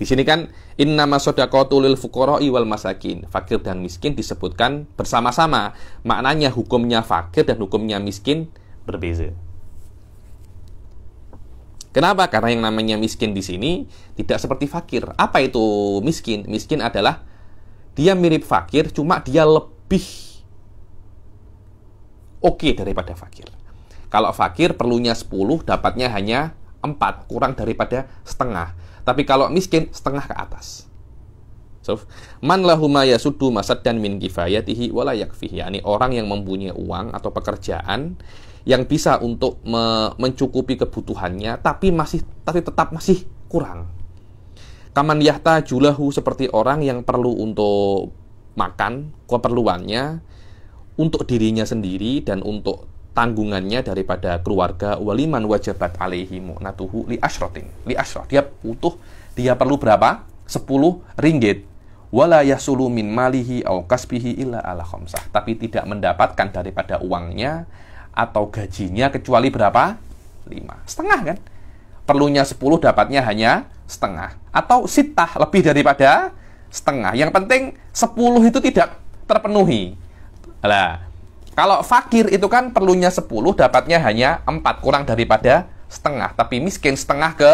di sini kan in nama lil fukoroi wal masakin fakir dan miskin disebutkan bersama-sama maknanya hukumnya fakir dan hukumnya miskin berbeza Kenapa? Karena yang namanya miskin di sini tidak seperti fakir. Apa itu miskin? Miskin adalah dia mirip fakir, cuma dia lebih oke okay daripada fakir. Kalau fakir perlunya 10, dapatnya hanya 4, kurang daripada setengah. Tapi kalau miskin, setengah ke atas. So, man lahuma yasuddu masad dan min kifayatihi wala yakfihi. Yani orang yang mempunyai uang atau pekerjaan yang bisa untuk me mencukupi kebutuhannya tapi masih tapi tetap masih kurang. Kaman yahta julahu seperti orang yang perlu untuk makan keperluannya untuk dirinya sendiri dan untuk tanggungannya daripada keluarga waliman wajabat alaihi mu'natuhu li ashrotin li ashrot dia utuh. dia perlu berapa 10 ringgit wala yasulu min malihi au kasbihi illa ala khamsah tapi tidak mendapatkan daripada uangnya atau gajinya kecuali berapa 5 setengah kan perlunya 10 dapatnya hanya setengah atau sitah lebih daripada setengah yang penting 10 itu tidak terpenuhi lah, kalau fakir itu kan perlunya 10, dapatnya hanya 4, kurang daripada setengah. Tapi miskin setengah ke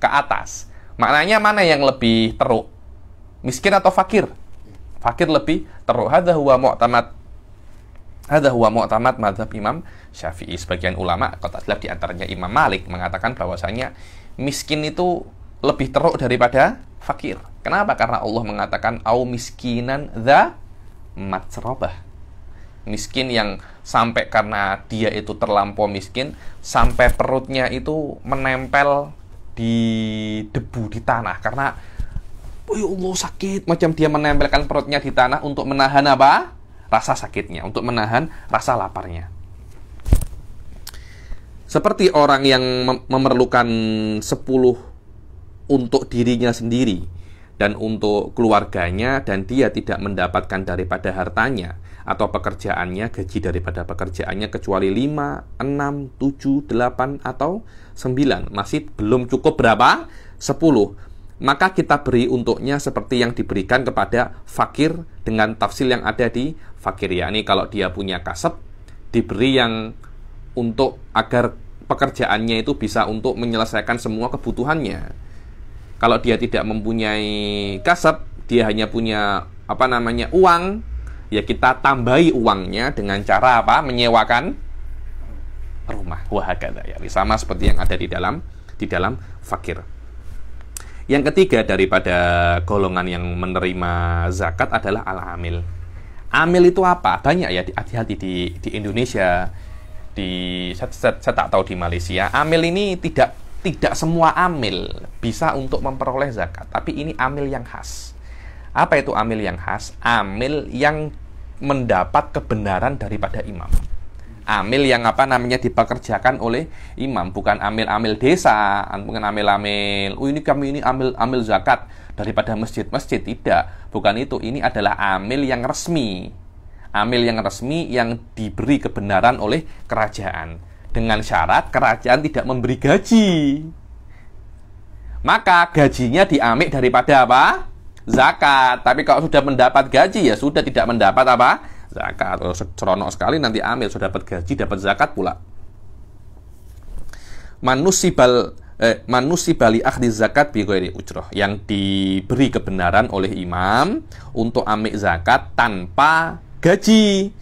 ke atas. Maknanya mana yang lebih teruk? Miskin atau fakir? Fakir lebih teruk. Hadha huwa mu'tamad Hadha huwa mu'tamad madhab Imam Syafi'i. Sebagian ulama, kota di diantaranya Imam Malik, mengatakan bahwasanya miskin itu lebih teruk daripada fakir. Kenapa? Karena Allah mengatakan au miskinan dha matrobah miskin yang sampai karena dia itu terlampau miskin sampai perutnya itu menempel di debu di tanah karena oh ya Allah sakit macam dia menempelkan perutnya di tanah untuk menahan apa rasa sakitnya untuk menahan rasa laparnya seperti orang yang memerlukan 10 untuk dirinya sendiri dan untuk keluarganya dan dia tidak mendapatkan daripada hartanya atau pekerjaannya, gaji daripada pekerjaannya kecuali 5, 6, 7, 8 atau 9 masih belum cukup berapa? 10. Maka kita beri untuknya seperti yang diberikan kepada fakir dengan tafsir yang ada di fakir yakni kalau dia punya kasep diberi yang untuk agar pekerjaannya itu bisa untuk menyelesaikan semua kebutuhannya. Kalau dia tidak mempunyai kasep, dia hanya punya apa namanya uang, ya kita tambahi uangnya dengan cara apa? Menyewakan rumah. Wah, ya. Sama seperti yang ada di dalam di dalam fakir. Yang ketiga daripada golongan yang menerima zakat adalah al-amil. Amil itu apa? Banyak ya hati-hati di, di Indonesia. Di saya, saya, saya tak tahu di Malaysia. Amil ini tidak tidak semua amil bisa untuk memperoleh zakat, tapi ini amil yang khas apa itu amil yang khas? Amil yang mendapat kebenaran daripada imam. Amil yang apa namanya dipekerjakan oleh imam, bukan amil-amil desa, bukan amil-amil. Oh ini kami ini amil amil zakat daripada masjid-masjid tidak. Bukan itu, ini adalah amil yang resmi. Amil yang resmi yang diberi kebenaran oleh kerajaan dengan syarat kerajaan tidak memberi gaji. Maka gajinya diamik daripada apa? zakat. Tapi kalau sudah mendapat gaji ya sudah tidak mendapat apa? Zakat. Oh, seronok sekali nanti amil sudah dapat gaji dapat zakat pula. Manusibal eh, manusibali akhdi zakat bi ujroh yang diberi kebenaran oleh imam untuk amil zakat tanpa gaji.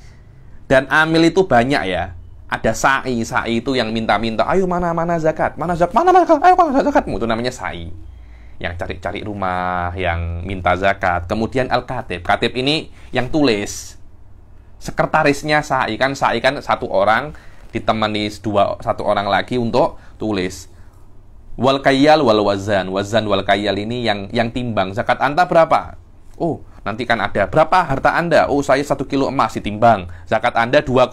Dan amil itu banyak ya. Ada sa'i, sa'i itu yang minta-minta, ayo mana mana zakat, mana zakat, mana mana zakat, ayo mana zakatmu itu namanya sa'i yang cari-cari rumah, yang minta zakat. Kemudian al-katib. Katib ini yang tulis. Sekretarisnya sa'i kan sa'i kan satu orang ditemani dua satu orang lagi untuk tulis. Wal kayyal wal wazan. Wazan wal kayyal ini yang yang timbang zakat Anda berapa? Oh, nanti kan ada berapa harta Anda? Oh, saya satu kilo emas ditimbang. Zakat Anda 2,5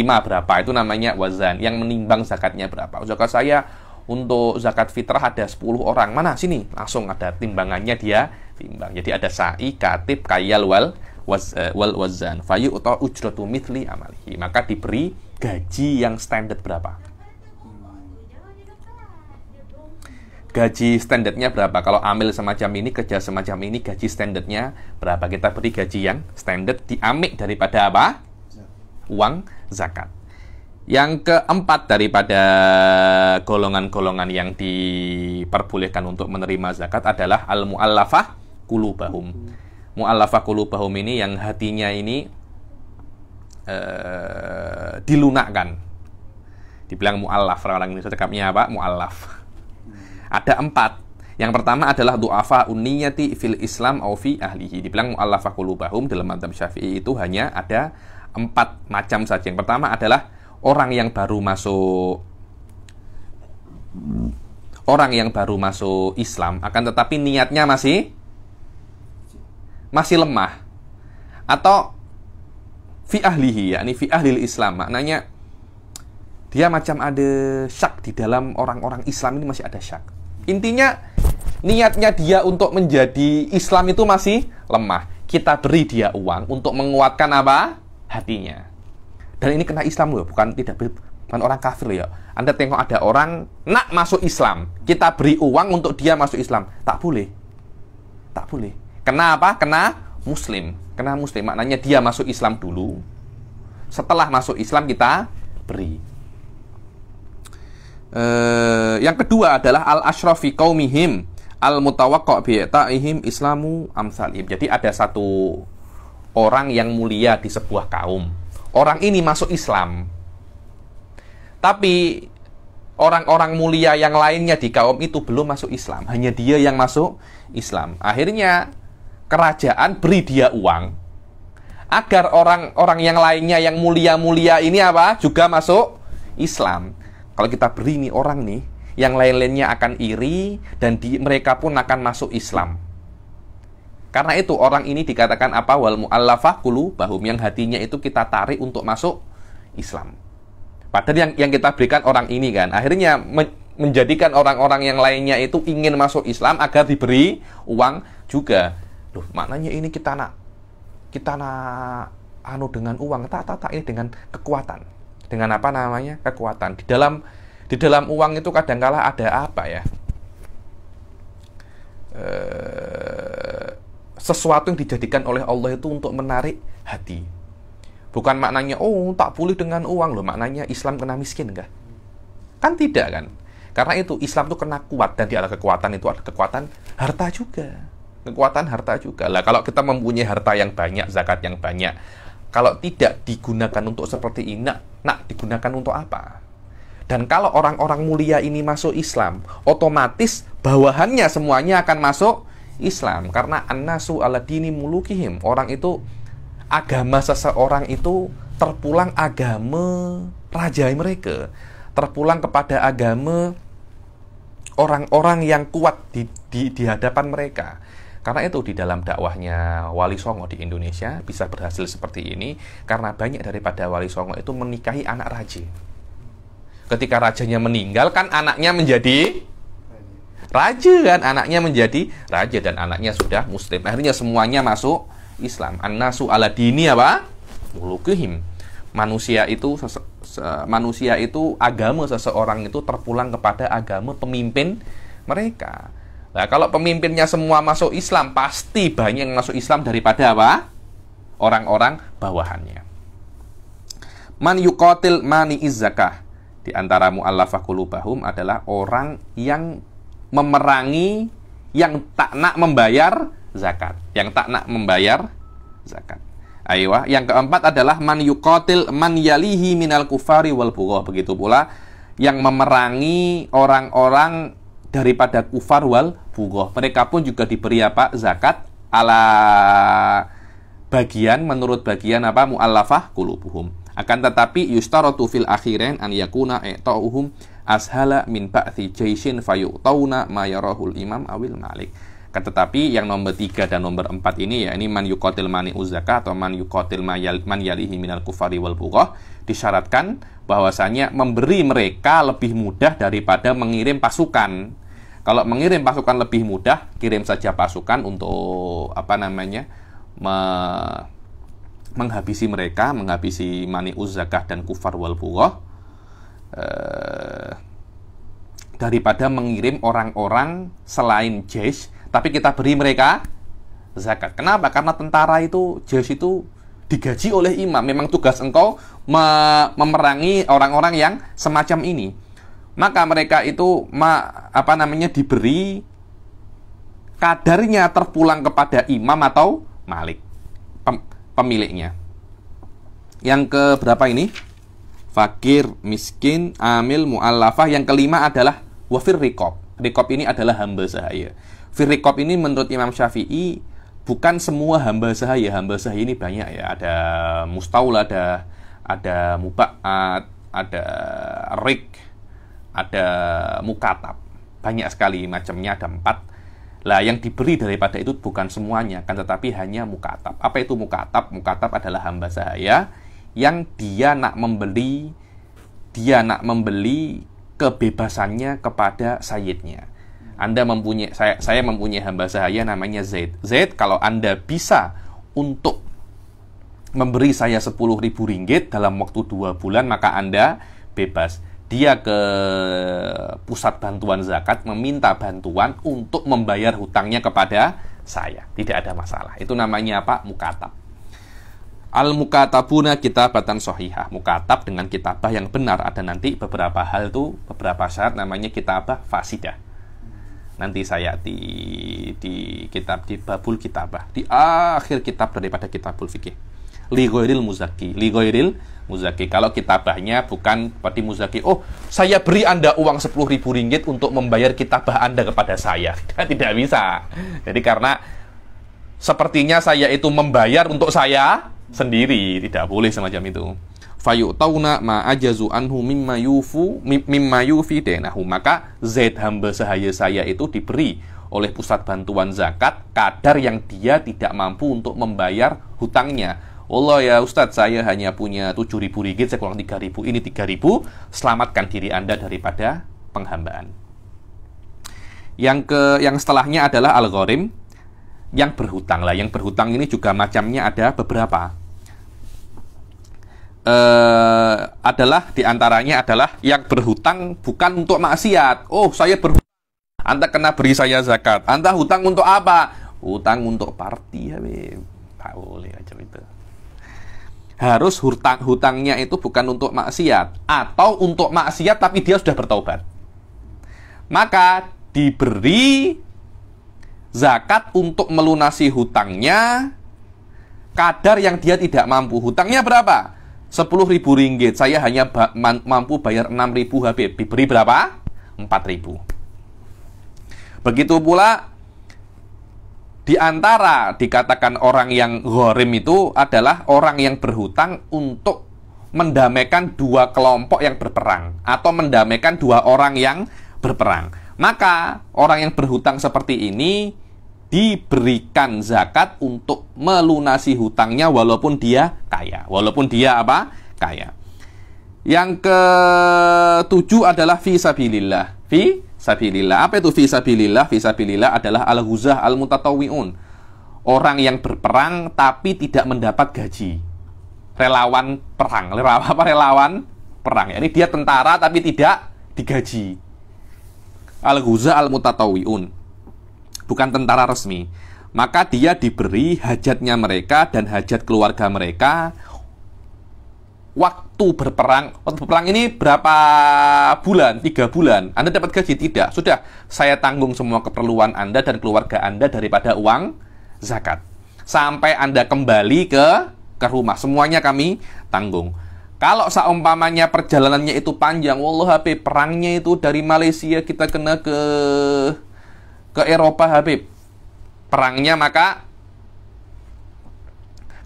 berapa? Itu namanya wazan. Yang menimbang zakatnya berapa? Zakat saya untuk zakat fitrah ada 10 orang. Mana sini? Langsung ada timbangannya dia timbang. Jadi ada sa'i, katib, kayal wal was, uh, eh, wal wazan. Fayu atau ujratu mitli amalihi. Maka diberi gaji yang standar berapa? Gaji standarnya berapa? Kalau amil semacam ini, kerja semacam ini, gaji standarnya berapa? Kita beri gaji yang standar diamik daripada apa? Uang zakat. Yang keempat daripada golongan-golongan yang diperbolehkan untuk menerima zakat adalah al-mu'allafah kulubahum. Mu'allafah kulubahum ini yang hatinya ini uh, dilunakkan. Dibilang mu'allaf, orang ini cakapnya apa? Mu'allaf. Ada empat. Yang pertama adalah du'afa unniyati fil islam au fi ahlihi. Dibilang mu'allafah kulubahum dalam madhab syafi'i itu hanya ada empat macam saja. Yang pertama adalah orang yang baru masuk orang yang baru masuk Islam akan tetapi niatnya masih masih lemah atau fi ahlihi yakni fi ahlil Islam maknanya dia macam ada syak di dalam orang-orang Islam ini masih ada syak intinya niatnya dia untuk menjadi Islam itu masih lemah kita beri dia uang untuk menguatkan apa hatinya dan ini kena Islam loh, bukan tidak bukan orang kafir ya. Anda tengok ada orang nak masuk Islam, kita beri uang untuk dia masuk Islam. Tak boleh. Tak boleh. Kena apa? Kena muslim. Kena muslim maknanya dia masuk Islam dulu. Setelah masuk Islam kita beri. Uh, yang kedua adalah al ashrafi kaumihim al mutawakko bi'ta'ihim islamu amsalim Jadi ada satu orang yang mulia di sebuah kaum orang ini masuk Islam. Tapi orang-orang mulia yang lainnya di kaum itu belum masuk Islam, hanya dia yang masuk Islam. Akhirnya kerajaan beri dia uang agar orang-orang yang lainnya yang mulia-mulia ini apa juga masuk Islam. Kalau kita beri nih orang nih, yang lain-lainnya akan iri dan di, mereka pun akan masuk Islam. Karena itu orang ini dikatakan apa? Wal mu'allafah kulu bahum yang hatinya itu kita tarik untuk masuk Islam. Padahal yang yang kita berikan orang ini kan akhirnya menjadikan orang-orang yang lainnya itu ingin masuk Islam agar diberi uang juga. Loh, maknanya ini kita nak kita nak anu dengan uang, tak tak tak ini dengan kekuatan. Dengan apa namanya? Kekuatan. Di dalam di dalam uang itu kadangkala ada apa ya? Eh sesuatu yang dijadikan oleh Allah itu untuk menarik hati. Bukan maknanya, oh tak pulih dengan uang loh, maknanya Islam kena miskin enggak? Kan tidak kan? Karena itu Islam itu kena kuat dan di atas kekuatan itu ada kekuatan harta juga. Kekuatan harta juga. Lah kalau kita mempunyai harta yang banyak, zakat yang banyak, kalau tidak digunakan untuk seperti ini, nak, nak digunakan untuk apa? Dan kalau orang-orang mulia ini masuk Islam, otomatis bawahannya semuanya akan masuk Islam karena annasu ala dini mulukihim. Orang itu agama seseorang itu terpulang agama raja mereka, terpulang kepada agama orang-orang yang kuat di, di, di hadapan mereka. Karena itu di dalam dakwahnya Wali Songo di Indonesia bisa berhasil seperti ini karena banyak daripada Wali Songo itu menikahi anak raja. Ketika rajanya meninggal kan anaknya menjadi raja kan anaknya menjadi raja dan anaknya sudah muslim akhirnya semuanya masuk Islam annasu ala dini apa mulukihim manusia itu manusia itu agama seseorang itu terpulang kepada agama pemimpin mereka nah kalau pemimpinnya semua masuk Islam pasti banyak yang masuk Islam daripada apa orang-orang bawahannya man yukotil mani izzakah di antara mu'allafah kulubahum adalah orang yang memerangi yang tak nak membayar zakat. Yang tak nak membayar zakat. Aywa. Ah. Yang keempat adalah man yukotil man yalihi minal kufari wal bughah. Begitu pula yang memerangi orang-orang daripada kufar wal bughah. Mereka pun juga diberi apa? Zakat ala bagian menurut bagian apa muallafah kulubuhum. Akan tetapi yustarotu fil akhirin an yakuna i'ta'uhum ashala min ba'thi jaisin fayu'tauna ma yarahul imam awil malik tetapi yang nomor tiga dan nomor empat ini ya ini man yukotil mani uzaka atau man yukotil man yalihi himinal kufari wal bukoh disyaratkan bahwasanya memberi mereka lebih mudah daripada mengirim pasukan. Kalau mengirim pasukan lebih mudah, kirim saja pasukan untuk apa namanya? Me menghabisi mereka, menghabisi mani uzakah dan kufar wal bukoh Eh, daripada mengirim orang-orang selain jesh, tapi kita beri mereka zakat. Kenapa? Karena tentara itu jesh itu digaji oleh imam. Memang tugas engkau me memerangi orang-orang yang semacam ini. Maka mereka itu ma apa namanya diberi kadarnya terpulang kepada imam atau malik pem pemiliknya. Yang ke berapa ini? fakir, miskin, amil, mu'allafah. Yang kelima adalah wafir rikob. Rikob ini adalah hamba sahaya. Fir rikob ini menurut Imam Syafi'i bukan semua hamba sahaya. Hamba sahaya ini banyak ya. Ada mustaul, ada ada muba'at, ada rik, ada mukatab. Banyak sekali macamnya, ada empat. Lah yang diberi daripada itu bukan semuanya, kan tetapi hanya mukatab. Apa itu mukatab? Mukatab adalah hamba sahaya yang dia nak membeli dia nak membeli kebebasannya kepada sayidnya Anda mempunyai saya saya mempunyai hamba saya namanya Zaid. Zaid kalau Anda bisa untuk memberi saya ribu ringgit dalam waktu dua bulan maka Anda bebas. Dia ke pusat bantuan zakat meminta bantuan untuk membayar hutangnya kepada saya. Tidak ada masalah. Itu namanya apa? Mukatab al mukatabuna batan sohihah mukatab dengan kitabah yang benar ada nanti beberapa hal tuh beberapa syarat namanya kitabah fasidah nanti saya di di kitab di babul kitabah di akhir kitab daripada kitabul fikih ligoiril muzaki ligoiril muzaki kalau kitabahnya bukan seperti muzaki oh saya beri anda uang sepuluh ribu ringgit untuk membayar kitabah anda kepada saya tidak bisa jadi karena sepertinya saya itu membayar untuk saya sendiri tidak boleh semacam itu tauna ma ajazu anhu mimma yufu mimma yufi denahu maka zaid hamba sahaya saya itu diberi oleh pusat bantuan zakat kadar yang dia tidak mampu untuk membayar hutangnya Allah ya Ustadz saya hanya punya 7000 ringgit saya kurang 3000 ini 3000 selamatkan diri Anda daripada penghambaan yang ke yang setelahnya adalah al yang berhutang lah. Yang berhutang ini juga macamnya ada beberapa. Eh, adalah diantaranya adalah yang berhutang bukan untuk maksiat. Oh, saya berhutang. Anda kena beri saya zakat. Anda hutang untuk apa? Hutang untuk party, ya Tak boleh aja itu. Harus hutang hutangnya itu bukan untuk maksiat atau untuk maksiat tapi dia sudah bertobat. Maka diberi zakat untuk melunasi hutangnya kadar yang dia tidak mampu. Hutangnya berapa? 10.000 ringgit. Saya hanya ba mampu bayar 6.000 Habib. Diberi berapa? 4.000. Begitu pula di antara dikatakan orang yang ghorim itu adalah orang yang berhutang untuk mendamaikan dua kelompok yang berperang atau mendamaikan dua orang yang berperang. Maka orang yang berhutang seperti ini diberikan zakat untuk melunasi hutangnya walaupun dia kaya. Walaupun dia apa? Kaya. Yang ketujuh adalah fi sabilillah. Fi sabilillah. Apa itu fi sabilillah? Fi sabilillah adalah al-huzah al mutatawiun Orang yang berperang tapi tidak mendapat gaji. Relawan perang. Relawan apa? Relawan perang. Ini dia tentara tapi tidak digaji. Al-huzah al mutatawiun bukan tentara resmi. Maka dia diberi hajatnya mereka dan hajat keluarga mereka waktu berperang. Waktu berperang ini berapa bulan? Tiga bulan. Anda dapat gaji? Tidak. Sudah, saya tanggung semua keperluan Anda dan keluarga Anda daripada uang zakat. Sampai Anda kembali ke ke rumah. Semuanya kami tanggung. Kalau seumpamanya perjalanannya itu panjang, wallah HP perangnya itu dari Malaysia kita kena ke ke Eropa Habib. Perangnya maka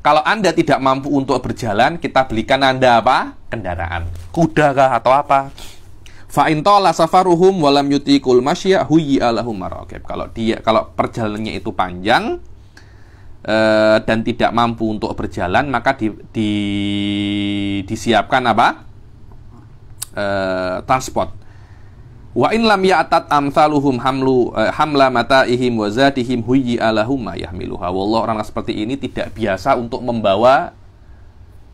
kalau Anda tidak mampu untuk berjalan, kita belikan Anda apa? Kendaraan. Kuda kah atau apa? Fa'intola safaruhum walam yutikul masya huyi alahum Oke, Kalau dia kalau perjalanannya itu panjang, eh, dan tidak mampu untuk berjalan maka di, di, disiapkan apa e, transport Wa in lam ya'tat amsaluhum hamlu eh, hamla mata'ihim wa zatihim huyyi alahum ma yahmiluha. Wallah orang seperti ini tidak biasa untuk membawa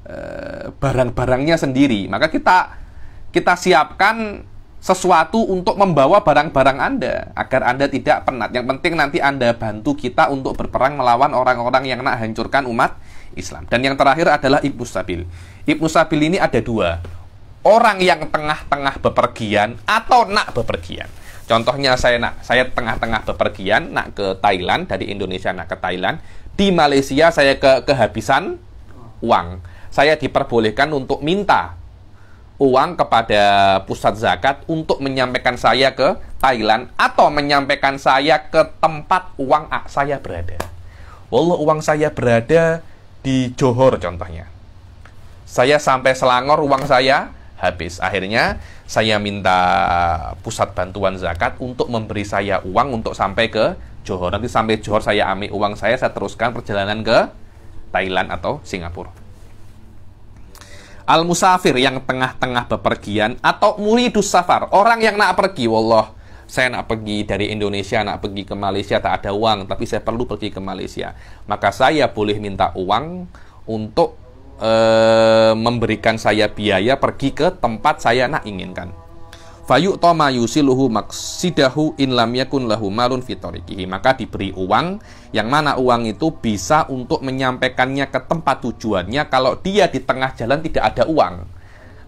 eh, barang-barangnya sendiri. Maka kita kita siapkan sesuatu untuk membawa barang-barang Anda agar Anda tidak penat. Yang penting nanti Anda bantu kita untuk berperang melawan orang-orang yang nak hancurkan umat Islam. Dan yang terakhir adalah Ibnu Sabil. Ibnu Sabil ini ada dua orang yang tengah-tengah bepergian atau nak bepergian. Contohnya saya nak, saya tengah-tengah bepergian nak ke Thailand dari Indonesia nak ke Thailand. Di Malaysia saya ke kehabisan uang. Saya diperbolehkan untuk minta uang kepada pusat zakat untuk menyampaikan saya ke Thailand atau menyampaikan saya ke tempat uang saya berada. Walau uang saya berada di Johor contohnya. Saya sampai Selangor uang saya habis. Akhirnya saya minta pusat bantuan zakat untuk memberi saya uang untuk sampai ke Johor. Nanti sampai Johor saya ambil uang saya, saya teruskan perjalanan ke Thailand atau Singapura. Al-musafir yang tengah-tengah bepergian atau muridus safar, orang yang nak pergi, wallah saya nak pergi dari Indonesia, nak pergi ke Malaysia, tak ada uang, tapi saya perlu pergi ke Malaysia. Maka saya boleh minta uang untuk Eh, memberikan saya biaya pergi ke tempat saya nak inginkan. Fayu toma yusiluhu maksidahu in lam yakun lahu malun Maka diberi uang yang mana uang itu bisa untuk menyampaikannya ke tempat tujuannya kalau dia di tengah jalan tidak ada uang.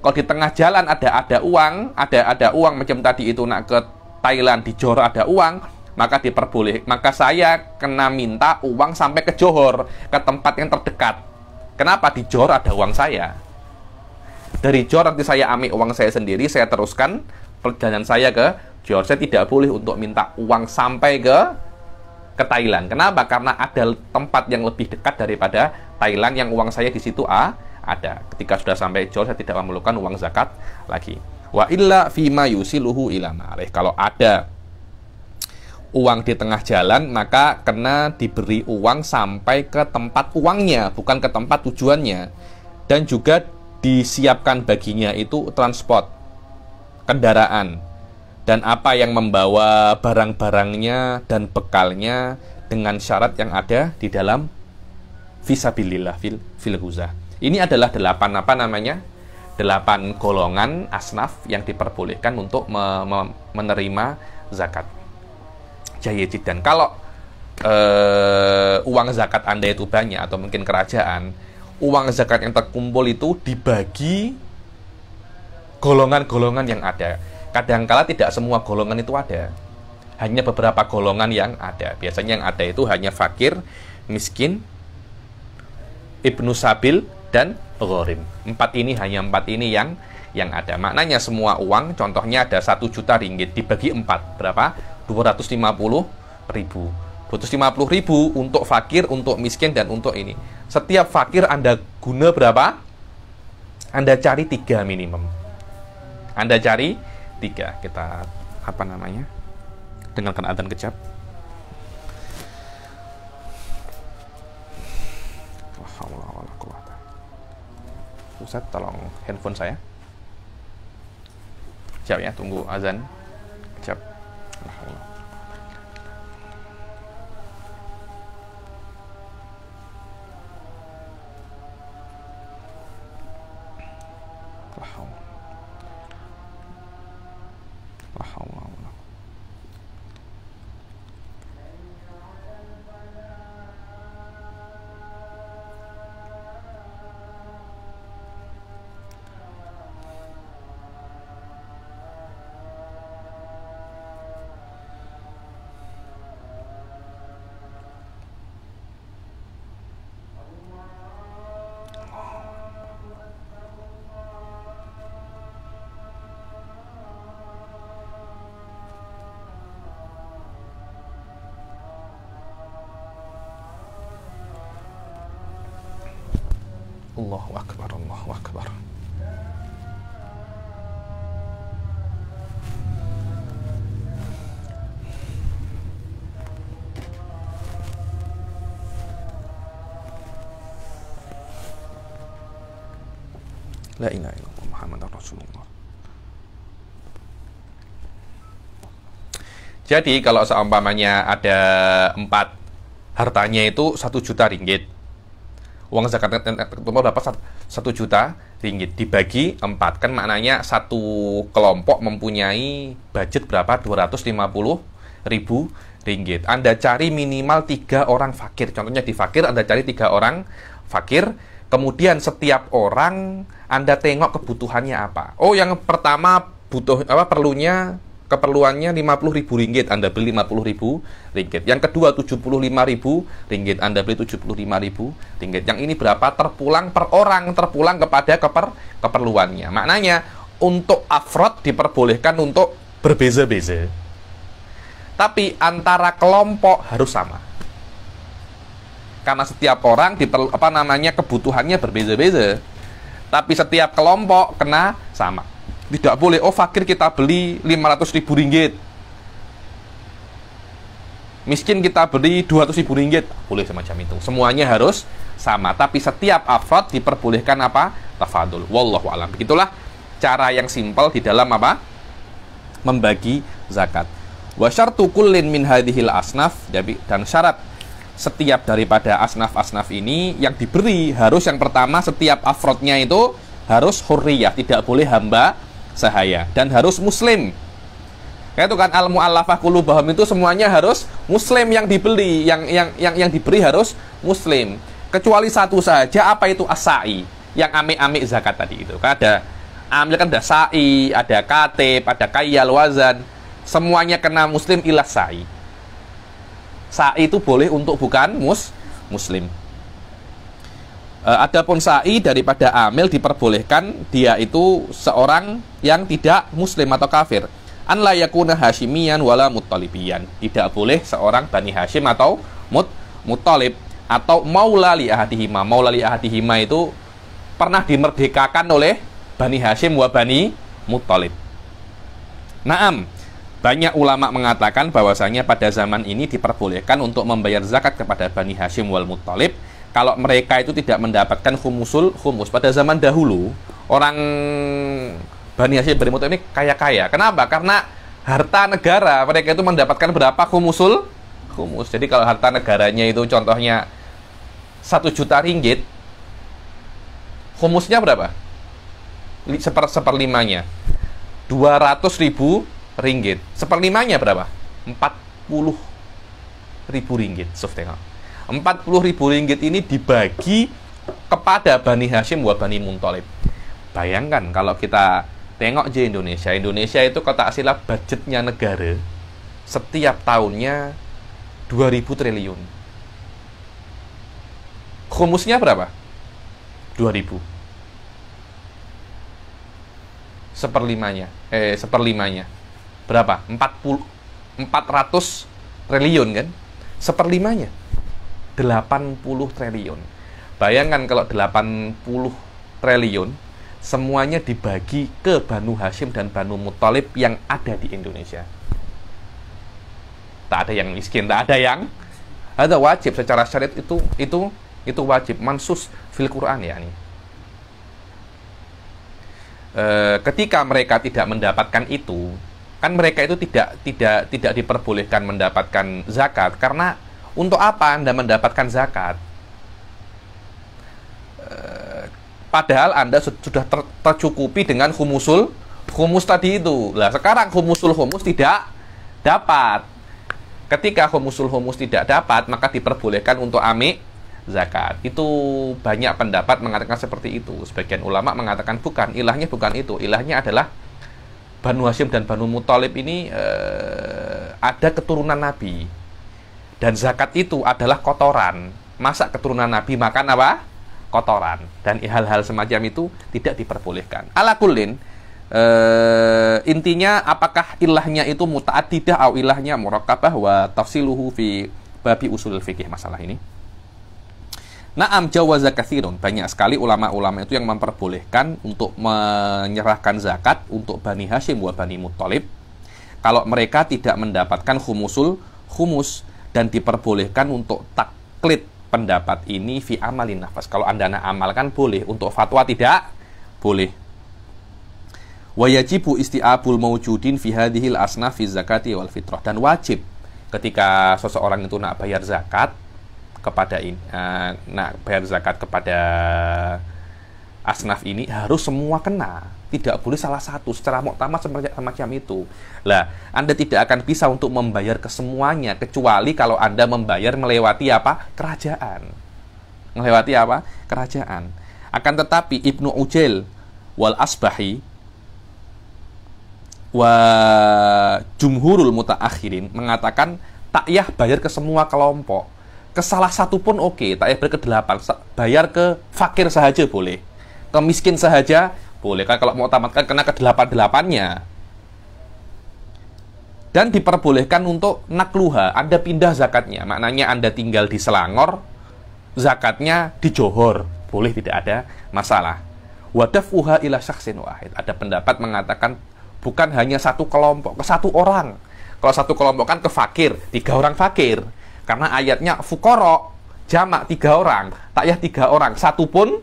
Kalau di tengah jalan ada ada uang, ada ada uang macam tadi itu nak ke Thailand di Johor ada uang, maka diperboleh. Maka saya kena minta uang sampai ke Johor, ke tempat yang terdekat Kenapa di JOR ada uang saya? Dari JOR nanti saya ambil uang saya sendiri, saya teruskan perjalanan saya ke JOR. Saya tidak boleh untuk minta uang sampai ke ke Thailand. Kenapa? Karena ada tempat yang lebih dekat daripada Thailand yang uang saya di situ A ada. Ketika sudah sampai JOR, saya tidak memerlukan uang zakat lagi. Wa illa fima yusiluhu ilama Kalau ada uang di tengah jalan, maka kena diberi uang sampai ke tempat uangnya, bukan ke tempat tujuannya. Dan juga disiapkan baginya itu transport, kendaraan, dan apa yang membawa barang-barangnya dan bekalnya dengan syarat yang ada di dalam visabilillah fil fil huzah. Ini adalah delapan apa namanya? Delapan golongan asnaf yang diperbolehkan untuk me me menerima zakat jaya dan kalau uh, uang zakat Anda itu banyak atau mungkin kerajaan, uang zakat yang terkumpul itu dibagi golongan-golongan yang ada. Kadangkala tidak semua golongan itu ada. Hanya beberapa golongan yang ada. Biasanya yang ada itu hanya fakir, miskin, ibnu sabil, dan gorim Empat ini hanya empat ini yang yang ada. Maknanya semua uang, contohnya ada satu juta ringgit dibagi empat. Berapa? 250 ribu 250 ribu untuk fakir, untuk miskin, dan untuk ini setiap fakir Anda guna berapa? Anda cari tiga minimum Anda cari tiga kita apa namanya dengarkan adzan kejap Pusat tolong handphone saya. Siap ya, tunggu azan. Siap. Oh, hold on. la ilaha illallah Muhammad Rasulullah jadi kalau seumpamanya ada empat hartanya itu satu juta ringgit uang zakat tertentu dapat satu juta ringgit dibagi empat kan maknanya satu kelompok mempunyai budget berapa 250 ribu ringgit Anda cari minimal tiga orang fakir contohnya di fakir Anda cari tiga orang fakir Kemudian setiap orang Anda tengok kebutuhannya apa. Oh, yang pertama butuh apa perlunya keperluannya 50 ribu ringgit Anda beli 50 ribu ringgit yang kedua 75 ribu ringgit Anda beli 75 ribu ringgit yang ini berapa terpulang per orang terpulang kepada keper keperluannya maknanya untuk afrod diperbolehkan untuk berbeza-beza tapi antara kelompok harus sama karena setiap orang diper, apa namanya kebutuhannya berbeda-beda. Tapi setiap kelompok kena sama. Tidak boleh oh fakir kita beli 500 ribu ringgit. Miskin kita beli 200 ribu ringgit. Boleh semacam itu. Semuanya harus sama. Tapi setiap afrod diperbolehkan apa? Tafadul. Wallahu alam. Begitulah cara yang simpel di dalam apa? Membagi zakat. syartu kullin min hadhil asnaf dan syarat setiap daripada asnaf-asnaf ini yang diberi harus yang pertama setiap afrodnya itu harus hurriyah, tidak boleh hamba sahaya dan harus muslim. Ya itu kan al alafah kulubahum itu semuanya harus muslim yang dibeli, yang yang yang yang diberi harus muslim. Kecuali satu saja apa itu asai yang amik amik zakat tadi itu. Kan ada amil kan ada sai, ada katib, ada kaya wazan. Semuanya kena muslim ilah sai. Sa'i itu boleh untuk bukan mus muslim. E, adapun sa'i daripada amil diperbolehkan dia itu seorang yang tidak muslim atau kafir. An la yakuna hasyimiyan wala muttalibiyan. Tidak boleh seorang Bani Hashim atau mut muttalib atau maula li ahadihima. Maula li ahadihima itu pernah dimerdekakan oleh Bani Hashim wa Bani Muttalib. Naam, banyak ulama mengatakan bahwasanya pada zaman ini diperbolehkan untuk membayar zakat kepada Bani Hashim wal Muttalib kalau mereka itu tidak mendapatkan khumusul khumus. Pada zaman dahulu, orang Bani Hashim Bani Muttalib ini kaya-kaya. Kenapa? Karena harta negara mereka itu mendapatkan berapa khumusul khumus. Jadi kalau harta negaranya itu contohnya satu juta ringgit, khumusnya berapa? Seper, seperlimanya. 200 ribu ringgit. Seperlimanya berapa? empat puluh ribu ringgit. Sof tengok. empat puluh ribu ringgit ini dibagi kepada Bani Hashim buat Bani Muntolib. Bayangkan kalau kita tengok aja Indonesia. Indonesia itu kotak asilah budgetnya negara setiap tahunnya dua ribu triliun. Humusnya berapa? 2000 seperlimanya eh seperlimanya berapa? 40 400 triliun kan? Seperlimanya 80 triliun. Bayangkan kalau 80 triliun semuanya dibagi ke Banu Hashim dan Banu Muthalib yang ada di Indonesia. Tak ada yang miskin, tak ada yang ada wajib secara syariat itu itu itu wajib mansus fil Quran ya nih. Eh, ketika mereka tidak mendapatkan itu, kan mereka itu tidak tidak tidak diperbolehkan mendapatkan zakat karena untuk apa Anda mendapatkan zakat? Eh, padahal Anda sudah ter, tercukupi dengan humusul humus tadi itu. Lah sekarang humusul humus tidak dapat. Ketika humusul humus tidak dapat, maka diperbolehkan untuk amik zakat. Itu banyak pendapat mengatakan seperti itu. Sebagian ulama mengatakan bukan, ilahnya bukan itu. Ilahnya adalah Banu Hashim dan Banu Muthalib ini eh, ada keturunan Nabi dan zakat itu adalah kotoran masa keturunan Nabi makan apa kotoran dan hal-hal semacam itu tidak diperbolehkan ala kulin eh, intinya apakah ilahnya itu tidak atau ilahnya murakabah wa tafsiluhu fi babi usul fikih masalah ini Naam jawaza kathirun. Banyak sekali ulama-ulama itu yang memperbolehkan untuk menyerahkan zakat untuk Bani Hashim wa Bani Muttalib. Kalau mereka tidak mendapatkan humusul humus dan diperbolehkan untuk taklid pendapat ini fi amalin nafas. Kalau Anda amalkan boleh, untuk fatwa tidak boleh. Wajibu isti'abul maujudin fi hadhil asnaf fi zakati wal fitrah dan wajib ketika seseorang itu nak bayar zakat kepada ini, uh, eh, nah bayar zakat kepada asnaf ini harus semua kena tidak boleh salah satu secara muktamar semacam itu lah Anda tidak akan bisa untuk membayar ke semuanya kecuali kalau Anda membayar melewati apa kerajaan melewati apa kerajaan akan tetapi Ibnu ujel wal Asbahi wa jumhurul mutaakhirin mengatakan tak yah bayar ke semua kelompok ke salah satu pun oke, okay, tak ke delapan, bayar ke fakir saja boleh, ke miskin saja boleh. Kan kalau mau tamatkan kena ke delapan delapannya. Dan diperbolehkan untuk nakluha, Anda pindah zakatnya. Maknanya Anda tinggal di Selangor, zakatnya di Johor. Boleh tidak ada masalah. Wadafuha ila syaksin wahid. Ada pendapat mengatakan bukan hanya satu kelompok, ke satu orang. Kalau satu kelompok kan ke fakir, tiga orang fakir karena ayatnya fukoro jamak tiga orang tak takyah tiga orang satu pun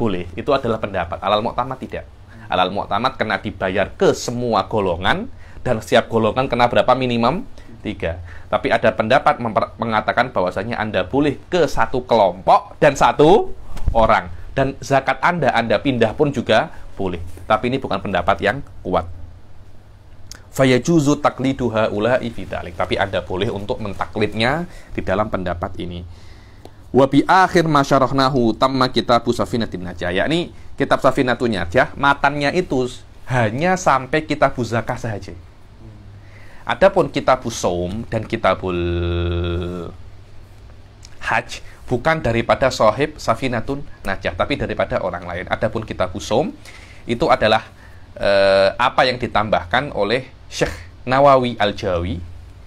boleh itu adalah pendapat alal muktamad tidak alal muktamad kena dibayar ke semua golongan dan setiap golongan kena berapa minimum tiga tapi ada pendapat mengatakan bahwasanya anda boleh ke satu kelompok dan satu orang dan zakat anda anda pindah pun juga boleh tapi ini bukan pendapat yang kuat fayajuzu takliduha haula'i fi Tapi ada boleh untuk mentaklidnya di dalam pendapat ini. Wabi akhir masyarohnahu tamma kitab Safinatin Najah. Yakni kitab Safinatun Najah, matannya itu hanya sampai kitab zakah saja. Adapun kitab saum dan kitabul haj bukan daripada sahib Safinatun Najah, tapi daripada orang lain. Adapun kitab saum itu adalah eh, apa yang ditambahkan oleh Syekh Nawawi Al-Jawi,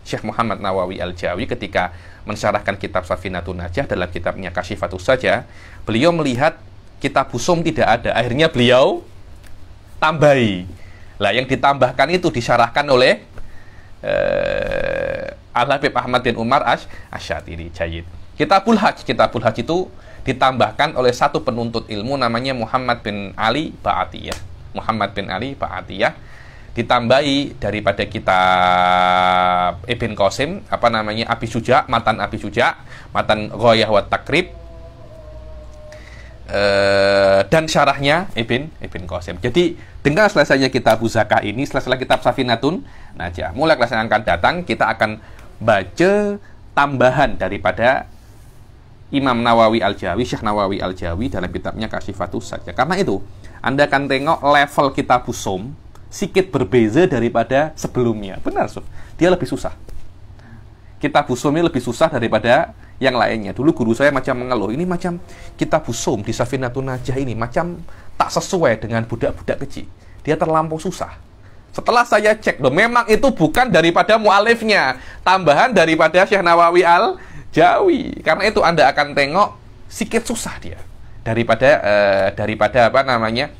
Syekh Muhammad Nawawi Al-Jawi ketika mensyarahkan kitab Safinatun Najah dalam kitabnya Kasyifatus saja, beliau melihat kitab Husum tidak ada. Akhirnya beliau tambahi. Lah yang ditambahkan itu disyarahkan oleh eh, Al-Habib Ahmad bin Umar Ash Asyatiri Jayid. Kitabul Hajj, Kitabul Hajj itu ditambahkan oleh satu penuntut ilmu namanya Muhammad bin Ali Ba'atiyah Muhammad bin Ali Pak Atiyah ditambahi daripada kita Ibn Qasim apa namanya Abi Suja matan Abi Suja matan Goyah wa Takrib e, dan syarahnya Ibn Ibn Qasim jadi dengan selesainya kitab Zakah ini selesai kitab Safinatun Najah mulai kelas yang akan datang kita akan baca tambahan daripada Imam Nawawi Al-Jawi, Syekh Nawawi Al-Jawi dalam kitabnya Kasyifatus saja. Karena itu, Anda akan tengok level kitab Som sikit berbeza daripada sebelumnya. Benar, Sof. Dia lebih susah. Kitab Som ini lebih susah daripada yang lainnya. Dulu guru saya macam mengeluh, ini macam kitab Som di Safinatun Najah ini macam tak sesuai dengan budak-budak kecil. Dia terlampau susah. Setelah saya cek, loh, memang itu bukan daripada mualifnya, tambahan daripada Syekh Nawawi Al jauhi karena itu anda akan tengok sikit susah dia daripada eh, daripada apa namanya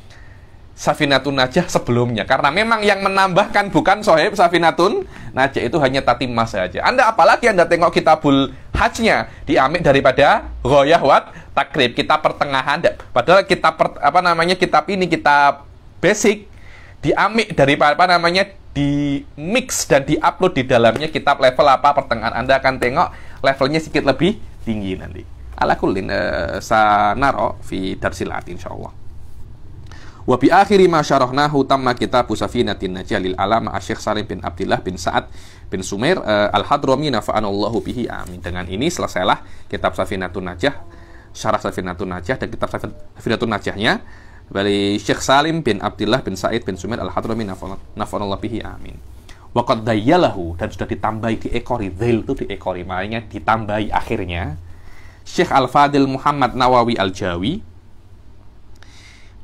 Safinatun Najah sebelumnya karena memang yang menambahkan bukan Sohib Safinatun Najah itu hanya Tatimah saja. Anda apalagi Anda tengok kitabul hajnya diambil daripada Royah Wat Takrib kita pertengahan padahal kita per, apa namanya kitab ini kitab basic diambil daripada apa namanya di mix dan di upload di dalamnya kitab level apa pertengahan Anda akan tengok levelnya sedikit lebih tinggi nanti. Ala kulin uh, eh, sanaro fi darsilat insyaallah. Wa bi akhiri ma syarahnahu tamma kitab Safinatin najalil lil Alama Asy-Syaikh Salim bin abdillah bin Sa'ad bin Sumair uh, eh, Al-Hadrami nafa'anallahu bihi amin. Dengan ini selesailah kitab Safinatun Najah, syarah Safinatun Najah dan kitab Safinatun Najahnya dari Syekh Salim bin Abdullah bin Said bin Sumair Al-Hadrami nafonallah bihi amin. Waqad dayyalahu dan sudah ditambahi di ekori dzil itu di ekori makanya ditambahi akhirnya Syekh Al-Fadil Muhammad Nawawi Al-Jawi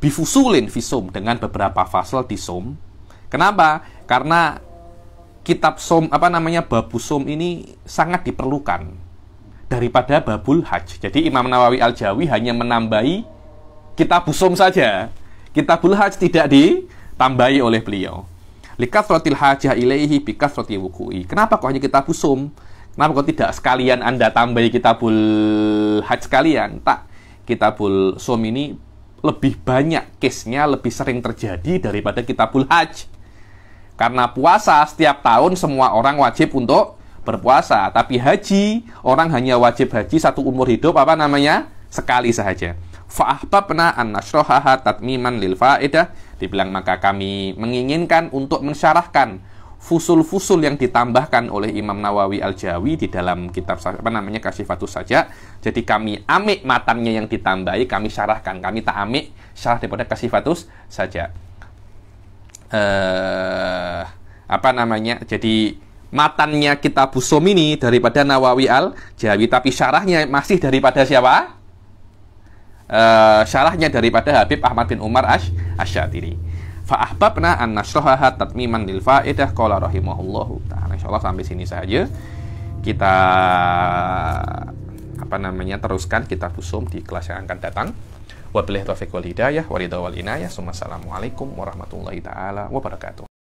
bifusulin visum dengan beberapa fasal di som. Kenapa? Karena kitab som apa namanya babu som ini sangat diperlukan daripada babul haj. Jadi Imam Nawawi Al-Jawi hanya menambahi kita busum saja. kita bulhaj tidak ditambahi oleh beliau. Likat rotil hajah ilaihi bikas roti wukui. Kenapa kok hanya kita busum? Kenapa kok tidak sekalian Anda tambahi kita bulhaj sekalian? Tak. kita sum ini lebih banyak case-nya lebih sering terjadi daripada kita bulhaj. Karena puasa setiap tahun semua orang wajib untuk berpuasa. Tapi haji, orang hanya wajib haji satu umur hidup apa namanya? Sekali saja. Fa'ahbabna an nasrohaha tatmiman lil fa'idah Dibilang maka kami menginginkan untuk mensyarahkan fusul-fusul yang ditambahkan oleh Imam Nawawi Al-Jawi di dalam kitab apa namanya Kasifatus saja. Jadi kami amik matannya yang ditambahi, kami syarahkan, kami tak amik syarah daripada Kasifatus saja. Eh apa namanya? Jadi matannya kitab Busom ini daripada Nawawi Al-Jawi tapi syarahnya masih daripada siapa? uh, syarahnya daripada Habib Ahmad bin Umar Ash Ashadiri. Fa'ahbabna an nashrahaha tatmiman lil fa'idah qala rahimahullahu ta'ala. Insyaallah sampai sini saja. Kita apa namanya teruskan kita pusum di kelas yang akan datang. Wabillahi taufiq wal hidayah wa wal inayah. Assalamualaikum warahmatullahi taala wabarakatuh.